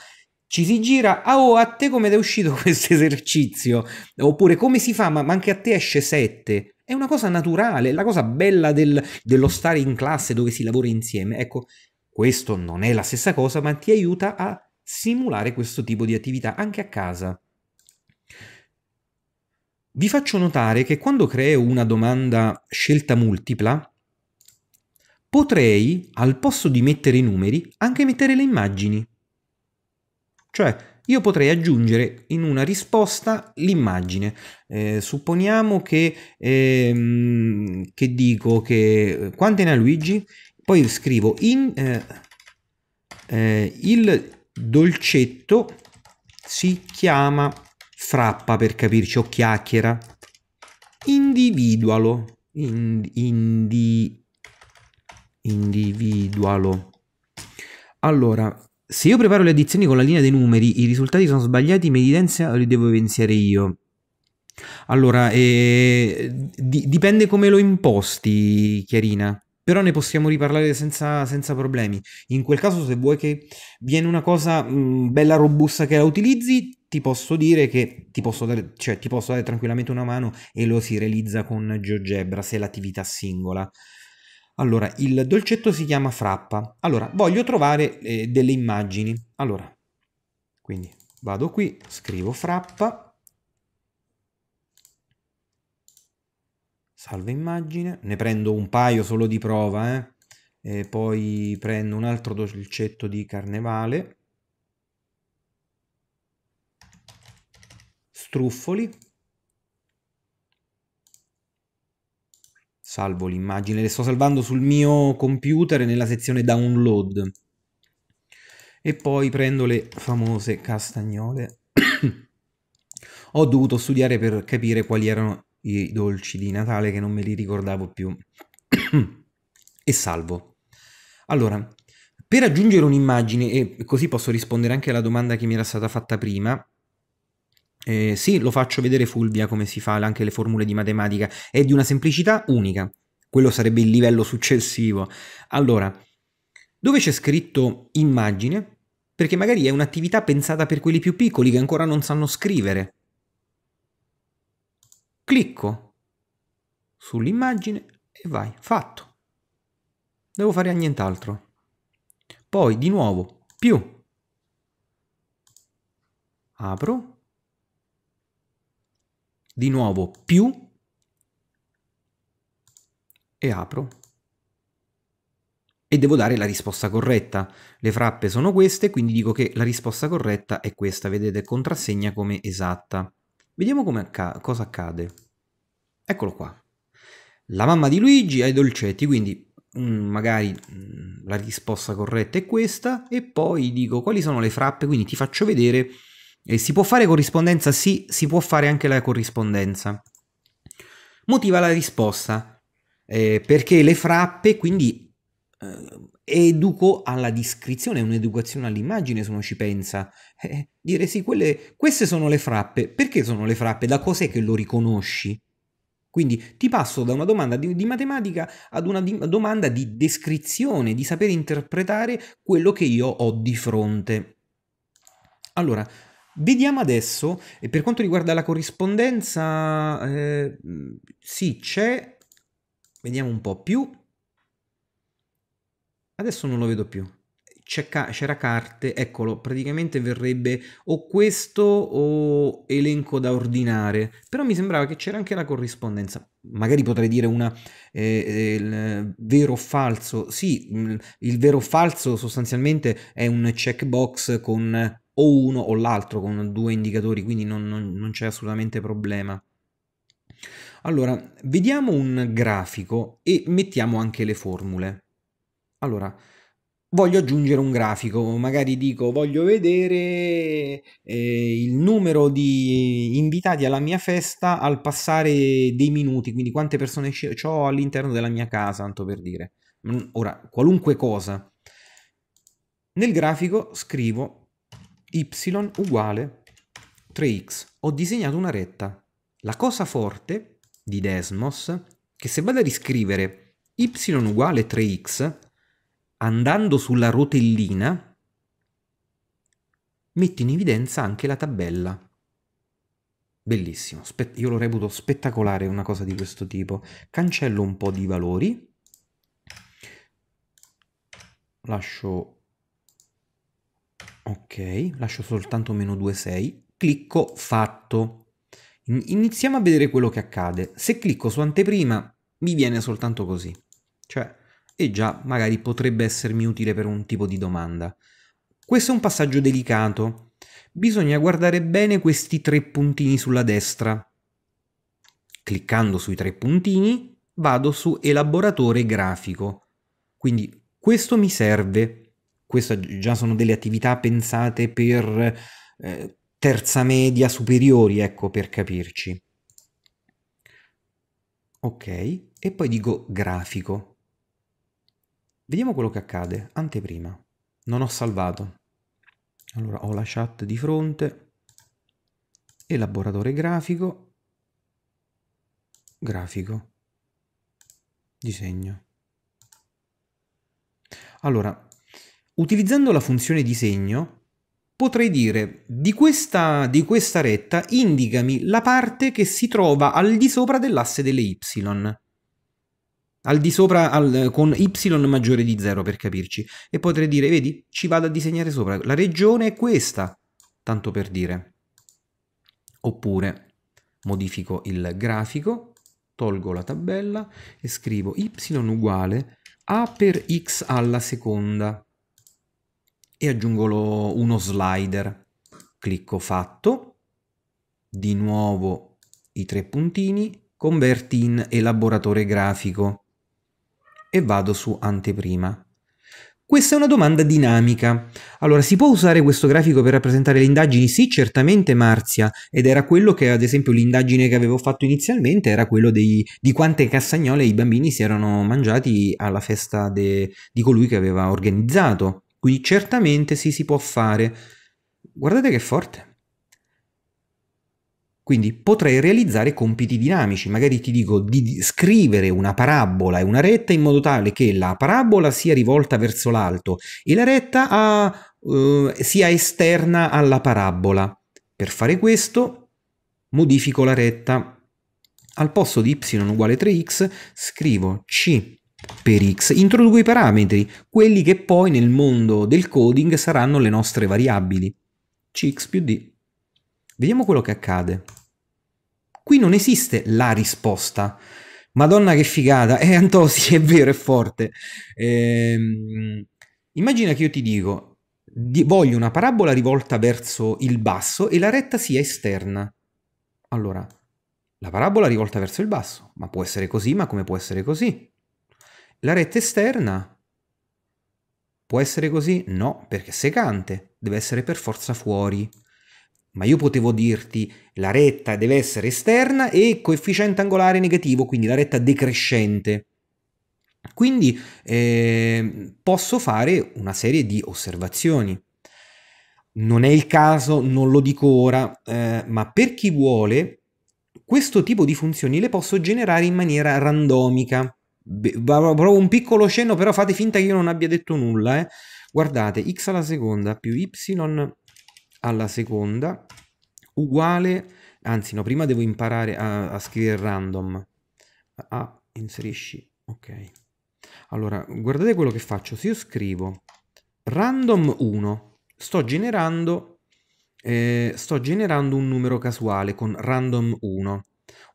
ci si gira, ah oh, a te come ti è uscito questo esercizio? Oppure come si fa, ma, ma, anche a te esce 7? È una cosa naturale, la cosa bella del, dello stare in classe dove si lavora insieme. Ecco, questo non è la stessa cosa, ma ti aiuta a simulare questo tipo di attività anche a casa. Vi faccio notare che quando creo una domanda scelta multipla, potrei, al posto di mettere i numeri, anche mettere le immagini. Cioè, io potrei aggiungere in una risposta l'immagine. Eh, supponiamo che, ehm, che, dico che quante ne ha Luigi, poi scrivo in, eh, eh, il dolcetto si chiama frappa per capirci o chiacchiera. Individualo. In, indi, individualo. Allora, se io preparo le addizioni con la linea dei numeri, i risultati sono sbagliati, me li evidenzia o li devo evidenziare io? Allora, eh, di- dipende come lo imposti, Chiarina. Però ne possiamo riparlare senza, senza, problemi. In quel caso, se vuoi che viene una cosa mh, mm, bella robusta che la utilizzi, ti posso dire che ti posso, dare, cioè, ti posso dare tranquillamente una mano e lo si realizza con GeoGebra se è l'attività singola. Allora, il dolcetto si chiama frappa. Allora, voglio trovare eh, delle immagini. Allora, quindi vado qui, scrivo frappa. Salva immagine. Ne prendo un paio solo di prova, eh. E poi prendo un altro dolcetto di carnevale. Struffoli. salvo l'immagine, le sto salvando sul mio computer nella sezione download. E poi prendo le famose castagnole. Ho dovuto studiare per capire quali erano i dolci di Natale che non me li ricordavo più. e salvo. Allora, per aggiungere un'immagine, e così posso rispondere anche alla domanda che mi era stata fatta prima, eh, sì, lo faccio vedere Fulvia come si fa anche le formule di matematica, è di una semplicità unica. Quello sarebbe il livello successivo. Allora, dove c'è scritto immagine? Perché magari è un'attività pensata per quelli più piccoli che ancora non sanno scrivere. Clicco sull'immagine e vai, fatto. Devo fare a nient'altro. Poi di nuovo, più. Apro, di nuovo più e apro e devo dare la risposta corretta. Le frappe sono queste, quindi dico che la risposta corretta è questa, vedete, contrassegna come esatta. Vediamo come acca cosa accade. Eccolo qua. La mamma di Luigi ha i dolcetti, quindi mh, mm, magari mh, mm, la risposta corretta è questa, e poi dico quali sono le frappe, quindi ti faccio vedere e si può fare corrispondenza? Sì, si può fare anche la corrispondenza. Motiva la risposta, eh, perché le frappe, quindi eh, educo alla descrizione, un'educazione all'immagine se uno ci pensa. Eh, dire sì, quelle, queste sono le frappe, perché sono le frappe? Da cos'è che lo riconosci? Quindi ti passo da una domanda di, di matematica ad una di, domanda di descrizione, di sapere interpretare quello che io ho di fronte. Allora, Vediamo adesso, e per quanto riguarda la corrispondenza, eh, sì, c'è, vediamo un po' più, adesso non lo vedo più, c'era carte, eccolo, praticamente verrebbe o questo o elenco da ordinare, però mi sembrava che c'era anche la corrispondenza, magari potrei dire una eh, eh, vero o falso, sì, il vero o falso sostanzialmente è un checkbox con o uno o l'altro con due indicatori, quindi non, non, non c'è assolutamente problema. Allora, vediamo un grafico e mettiamo anche le formule. Allora, voglio aggiungere un grafico, magari dico voglio vedere eh, il numero di invitati alla mia festa al passare dei minuti, quindi quante persone ho all'interno della mia casa, tanto per dire. Mm, ora, qualunque cosa. Nel grafico scrivo y uguale 3x. Ho disegnato una retta. La cosa forte di Desmos, è che se vado a riscrivere y uguale 3x, andando sulla rotellina, metto in evidenza anche la tabella. Bellissimo, io lo reputo spettacolare una cosa di questo tipo. Cancello un po' di valori, lascio Ok, lascio soltanto meno 2,6. Clicco fatto. Iniziamo a vedere quello che accade. Se clicco su anteprima mi viene soltanto così. Cioè, e già magari potrebbe essermi utile per un tipo di domanda. Questo è un passaggio delicato. Bisogna guardare bene questi tre puntini sulla destra. Cliccando sui tre puntini vado su elaboratore grafico. Quindi questo mi serve queste già sono delle attività pensate per eh, terza media superiori, ecco per capirci. Ok, e poi dico grafico. Vediamo quello che accade. Anteprima. Non ho salvato. Allora ho la chat di fronte. Elaboratore grafico. Grafico. Disegno. Allora, Utilizzando la funzione di segno, potrei dire di questa, di questa retta indicami la parte che si trova al di sopra dell'asse delle y. Al di sopra al, con y maggiore di 0 per capirci. E potrei dire, vedi, ci vado a disegnare sopra. La regione è questa, tanto per dire. Oppure modifico il grafico, tolgo la tabella e scrivo y uguale a per x alla seconda e aggiungo uno slider. Clicco fatto, di nuovo i tre puntini, converti in elaboratore grafico e vado su anteprima. Questa è una domanda dinamica. Allora, si può usare questo grafico per rappresentare le indagini? Sì, certamente Marzia, ed era quello che, ad esempio, l'indagine che avevo fatto inizialmente era quello dei, di quante castagnole i bambini si erano mangiati alla festa de, di colui che aveva organizzato. Quindi certamente sì, si può fare. Guardate che forte. Quindi potrei realizzare compiti dinamici, magari ti dico di scrivere una parabola e una retta in modo tale che la parabola sia rivolta verso l'alto e la retta a, eh, sia esterna alla parabola. Per fare questo modifico la retta. Al posto di y uguale 3x scrivo c per x. Introduco i parametri, quelli che poi nel mondo del coding saranno le nostre variabili. cx più d. Vediamo quello che accade. Qui non esiste la risposta. Madonna che figata, eh Antosi, è vero, è forte. Ehm, immagina che io ti dico, di, voglio una parabola rivolta verso il basso e la retta sia esterna. Allora, la parabola rivolta verso il basso, ma può essere così, ma come può essere così? La rete esterna? Può essere così? No, perché è secante, deve essere per forza fuori. Ma io potevo dirti la retta deve essere esterna e coefficiente angolare negativo, quindi la retta decrescente. Quindi eh, posso fare una serie di osservazioni. Non è il caso, non lo dico ora, eh, ma per chi vuole, questo tipo di funzioni le posso generare in maniera randomica. Provo un piccolo cenno, però fate finta che io non abbia detto nulla. Eh. Guardate, x alla seconda più y alla seconda uguale... Anzi, no, prima devo imparare a, a scrivere random. Ah, inserisci. Ok. Allora, guardate quello che faccio. Se io scrivo random 1, sto generando, eh, sto generando un numero casuale con random 1.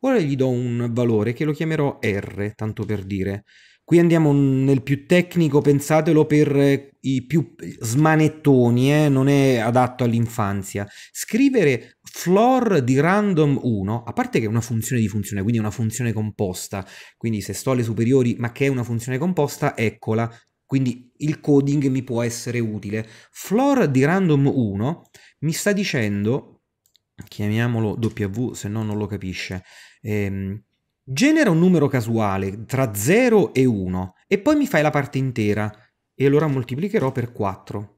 Ora gli do un valore che lo chiamerò R, tanto per dire. Qui andiamo nel più tecnico, pensatelo per eh, i più smanettoni, eh? non è adatto all'infanzia. Scrivere floor di random 1, a parte che è una funzione di funzione, quindi è una funzione composta, quindi se sto alle superiori, ma che è una funzione composta, eccola. Quindi il coding mi può essere utile. Floor di random 1 mi sta dicendo chiamiamolo W se no non lo capisce, ehm, genera un numero casuale tra 0 e 1 e poi mi fai la parte intera e allora moltiplicherò per 4.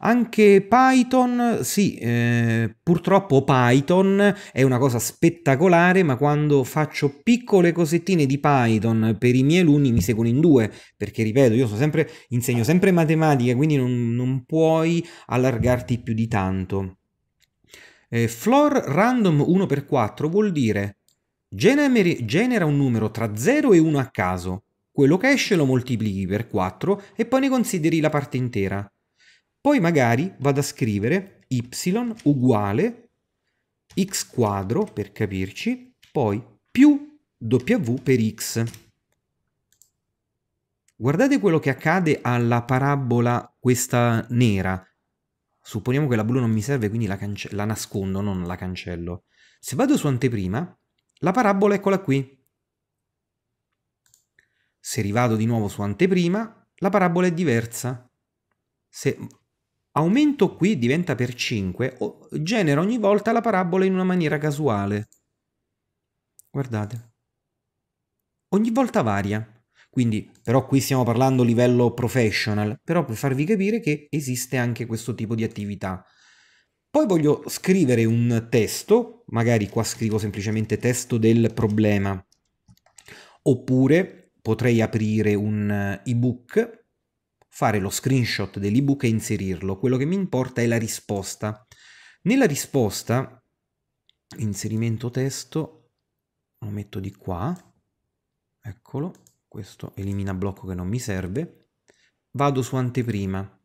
Anche Python, sì, eh, purtroppo Python è una cosa spettacolare, ma quando faccio piccole cosettine di Python per i miei alunni mi seguono in due, perché ripeto, io sempre, insegno sempre matematica, quindi non, non puoi allargarti più di tanto. Eh, floor random 1x4 vuol dire generi, genera un numero tra 0 e 1 a caso, quello che esce lo moltiplichi per 4 e poi ne consideri la parte intera. Poi magari vado a scrivere y uguale x quadro per capirci, poi più w per x. Guardate quello che accade alla parabola questa nera. Supponiamo che la blu non mi serve, quindi la, cance- la nascondo, non la cancello. Se vado su anteprima, la parabola eccola qui. Se rivado di nuovo su anteprima, la parabola è diversa. Se aumento qui diventa per 5, genero ogni volta la parabola in una maniera casuale. Guardate. Ogni volta varia. Quindi, però qui stiamo parlando a livello professional, però per farvi capire che esiste anche questo tipo di attività. Poi voglio scrivere un testo, magari qua scrivo semplicemente testo del problema, oppure potrei aprire un ebook, fare lo screenshot dell'ebook e inserirlo. Quello che mi importa è la risposta. Nella risposta, inserimento testo, lo metto di qua, eccolo, questo elimina blocco che non mi serve, vado su anteprima.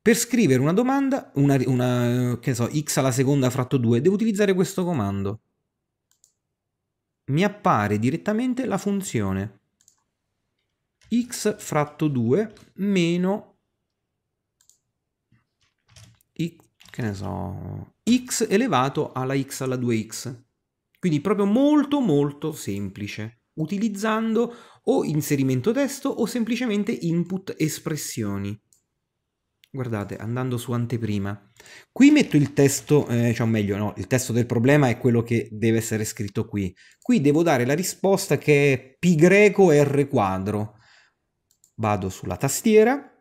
Per scrivere una domanda, una, una, che so, x alla seconda fratto 2, devo utilizzare questo comando. Mi appare direttamente la funzione x fratto 2 meno x, che ne so, x elevato alla x alla 2x. Quindi proprio molto molto semplice, utilizzando o inserimento testo o semplicemente input espressioni. Guardate, andando su anteprima, qui metto il testo, eh, cioè meglio no, il testo del problema è quello che deve essere scritto qui. Qui devo dare la risposta che è pi greco r quadro. Vado sulla tastiera,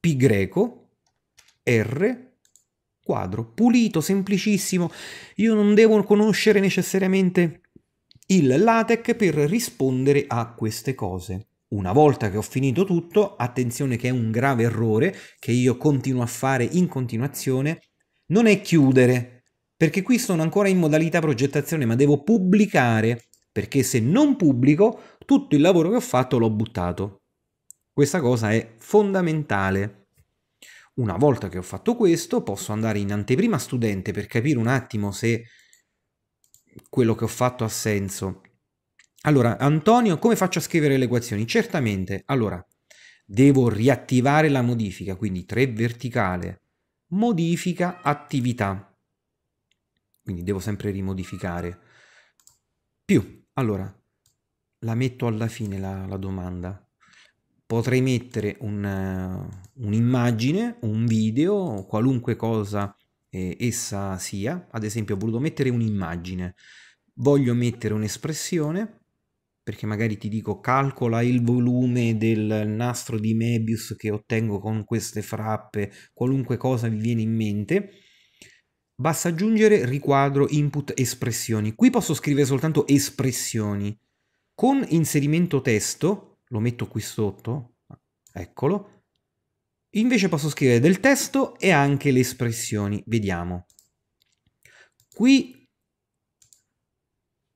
pi greco r quadro, pulito, semplicissimo. Io non devo conoscere necessariamente il LaTeX per rispondere a queste cose. Una volta che ho finito tutto, attenzione che è un grave errore che io continuo a fare in continuazione, non è chiudere, perché qui sono ancora in modalità progettazione, ma devo pubblicare, perché se non pubblico tutto il lavoro che ho fatto l'ho buttato. Questa cosa è fondamentale. Una volta che ho fatto questo, posso andare in anteprima studente per capire un attimo se quello che ho fatto ha senso. Allora, Antonio, come faccio a scrivere le equazioni? Certamente, allora, devo riattivare la modifica, quindi 3 verticale, modifica attività. Quindi devo sempre rimodificare. Più, allora, la metto alla fine la, la domanda. Potrei mettere eh, un'immagine, un, uh, un video, qualunque cosa eh, essa sia. Ad esempio ho voluto mettere un'immagine, voglio mettere un'espressione, perché magari ti dico calcola il volume del nastro di Mebius che ottengo con queste frappe, qualunque cosa vi viene in mente. Basta aggiungere riquadro input espressioni. Qui posso scrivere soltanto espressioni. Con inserimento testo, lo metto qui sotto, eccolo, Invece posso scrivere del testo e anche le espressioni. Vediamo. Qui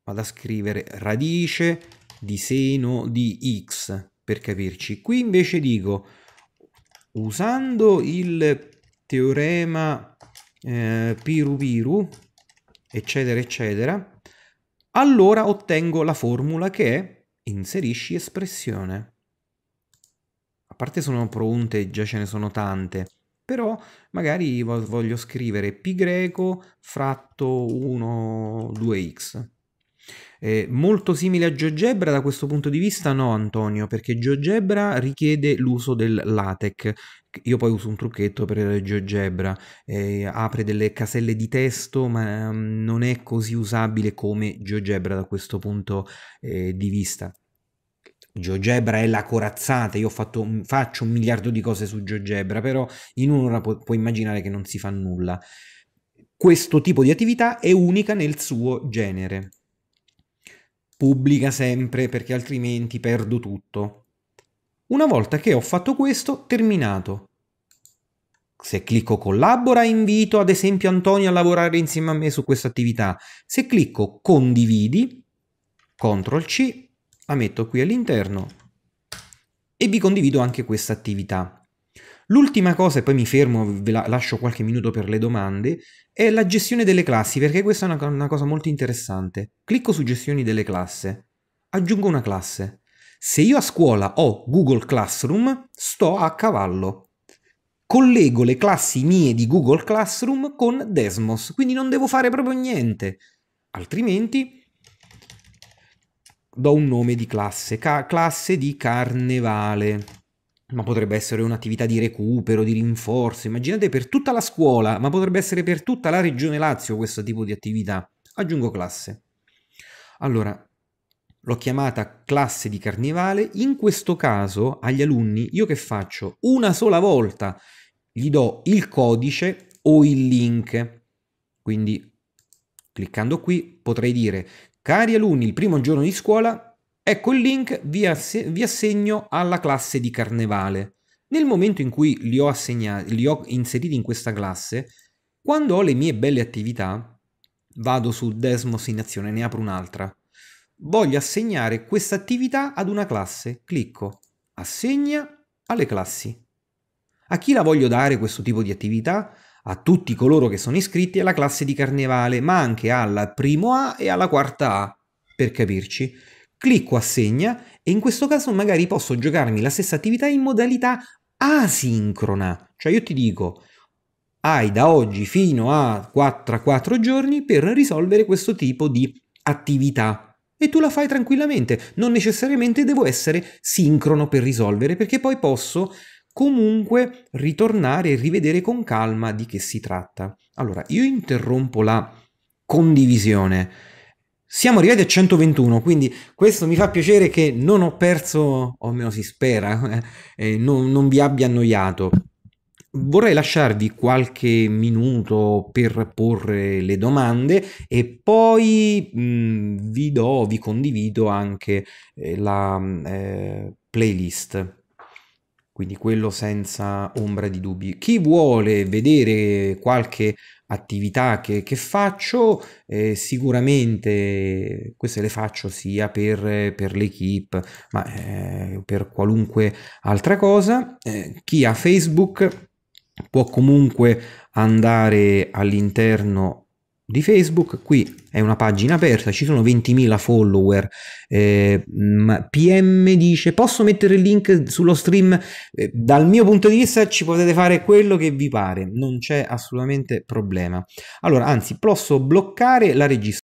vado a scrivere radice di seno di x, per capirci. Qui invece dico, usando il teorema eh, piru piru, eccetera, eccetera, allora ottengo la formula che è inserisci espressione a parte sono pronte già ce ne sono tante, però magari voglio scrivere pi greco fratto 1 2x. Eh, molto simile a GeoGebra da questo punto di vista no Antonio, perché GeoGebra richiede l'uso del LaTeX. Io poi uso un trucchetto per GeoGebra, eh, apre delle caselle di testo, ma mm, non è così usabile come GeoGebra da questo punto eh, di vista. GeoGebra è la corazzata, io fatto, faccio un miliardo di cose su GeoGebra, però in un'ora pu- puoi immaginare che non si fa nulla. Questo tipo di attività è unica nel suo genere. Pubblica sempre perché altrimenti perdo tutto. Una volta che ho fatto questo, terminato. Se clicco collabora, invito ad esempio Antonio a lavorare insieme a me su questa attività. Se clicco condividi, CTRL C, la metto qui all'interno e vi condivido anche questa attività. L'ultima cosa, e poi mi fermo, ve la lascio qualche minuto per le domande, è la gestione delle classi, perché questa è una, una cosa molto interessante. Clicco su gestioni delle classi, aggiungo una classe. Se io a scuola ho Google Classroom, sto a cavallo. Collego le classi mie di Google Classroom con Desmos, quindi non devo fare proprio niente. Altrimenti do un nome di classe, Ca- classe di carnevale, ma potrebbe essere un'attività di recupero, di rinforzo, immaginate per tutta la scuola, ma potrebbe essere per tutta la regione Lazio questo tipo di attività. Aggiungo classe. Allora, l'ho chiamata classe di carnevale, in questo caso agli alunni io che faccio? Una sola volta gli do il codice o il link. Quindi cliccando qui potrei dire Cari alunni, il primo giorno di scuola, ecco il link, vi, asse vi assegno alla classe di carnevale. Nel momento in cui li ho, assegnati, li ho inseriti in questa classe, quando ho le mie belle attività, vado su Desmos in azione, ne apro un'altra. Voglio assegnare questa attività ad una classe. Clicco Assegna alle classi. A chi la voglio dare questo tipo di attività? a tutti coloro che sono iscritti alla classe di carnevale, ma anche alla primo A e alla quarta A, per capirci. Clicco assegna e in questo caso magari posso giocarmi la stessa attività in modalità asincrona, cioè io ti dico hai da oggi fino a 4, 4 giorni per risolvere questo tipo di attività. E tu la fai tranquillamente, non necessariamente devo essere sincrono per risolvere, perché poi posso comunque ritornare e rivedere con calma di che si tratta. Allora, io interrompo la condivisione. Siamo arrivati a 121, quindi questo mi fa piacere che non ho perso, o almeno si spera, eh, non, non vi abbia annoiato. Vorrei lasciarvi qualche minuto per porre le domande e poi mh, mm, vi do, vi condivido anche eh, la mm, eh, playlist. Quindi quello senza ombra di dubbi. Chi vuole vedere qualche attività che, che faccio, eh, sicuramente queste le faccio sia per, per l'equipe, ma eh, per qualunque altra cosa. Eh, chi ha Facebook può comunque andare all'interno di Facebook, qui è una pagina aperta, ci sono 20.000 follower, eh, PM mm, dice posso mettere il link sullo stream, eh, dal mio punto di vista ci potete fare quello che vi pare, non c'è assolutamente problema. Allora, anzi, posso bloccare la registrazione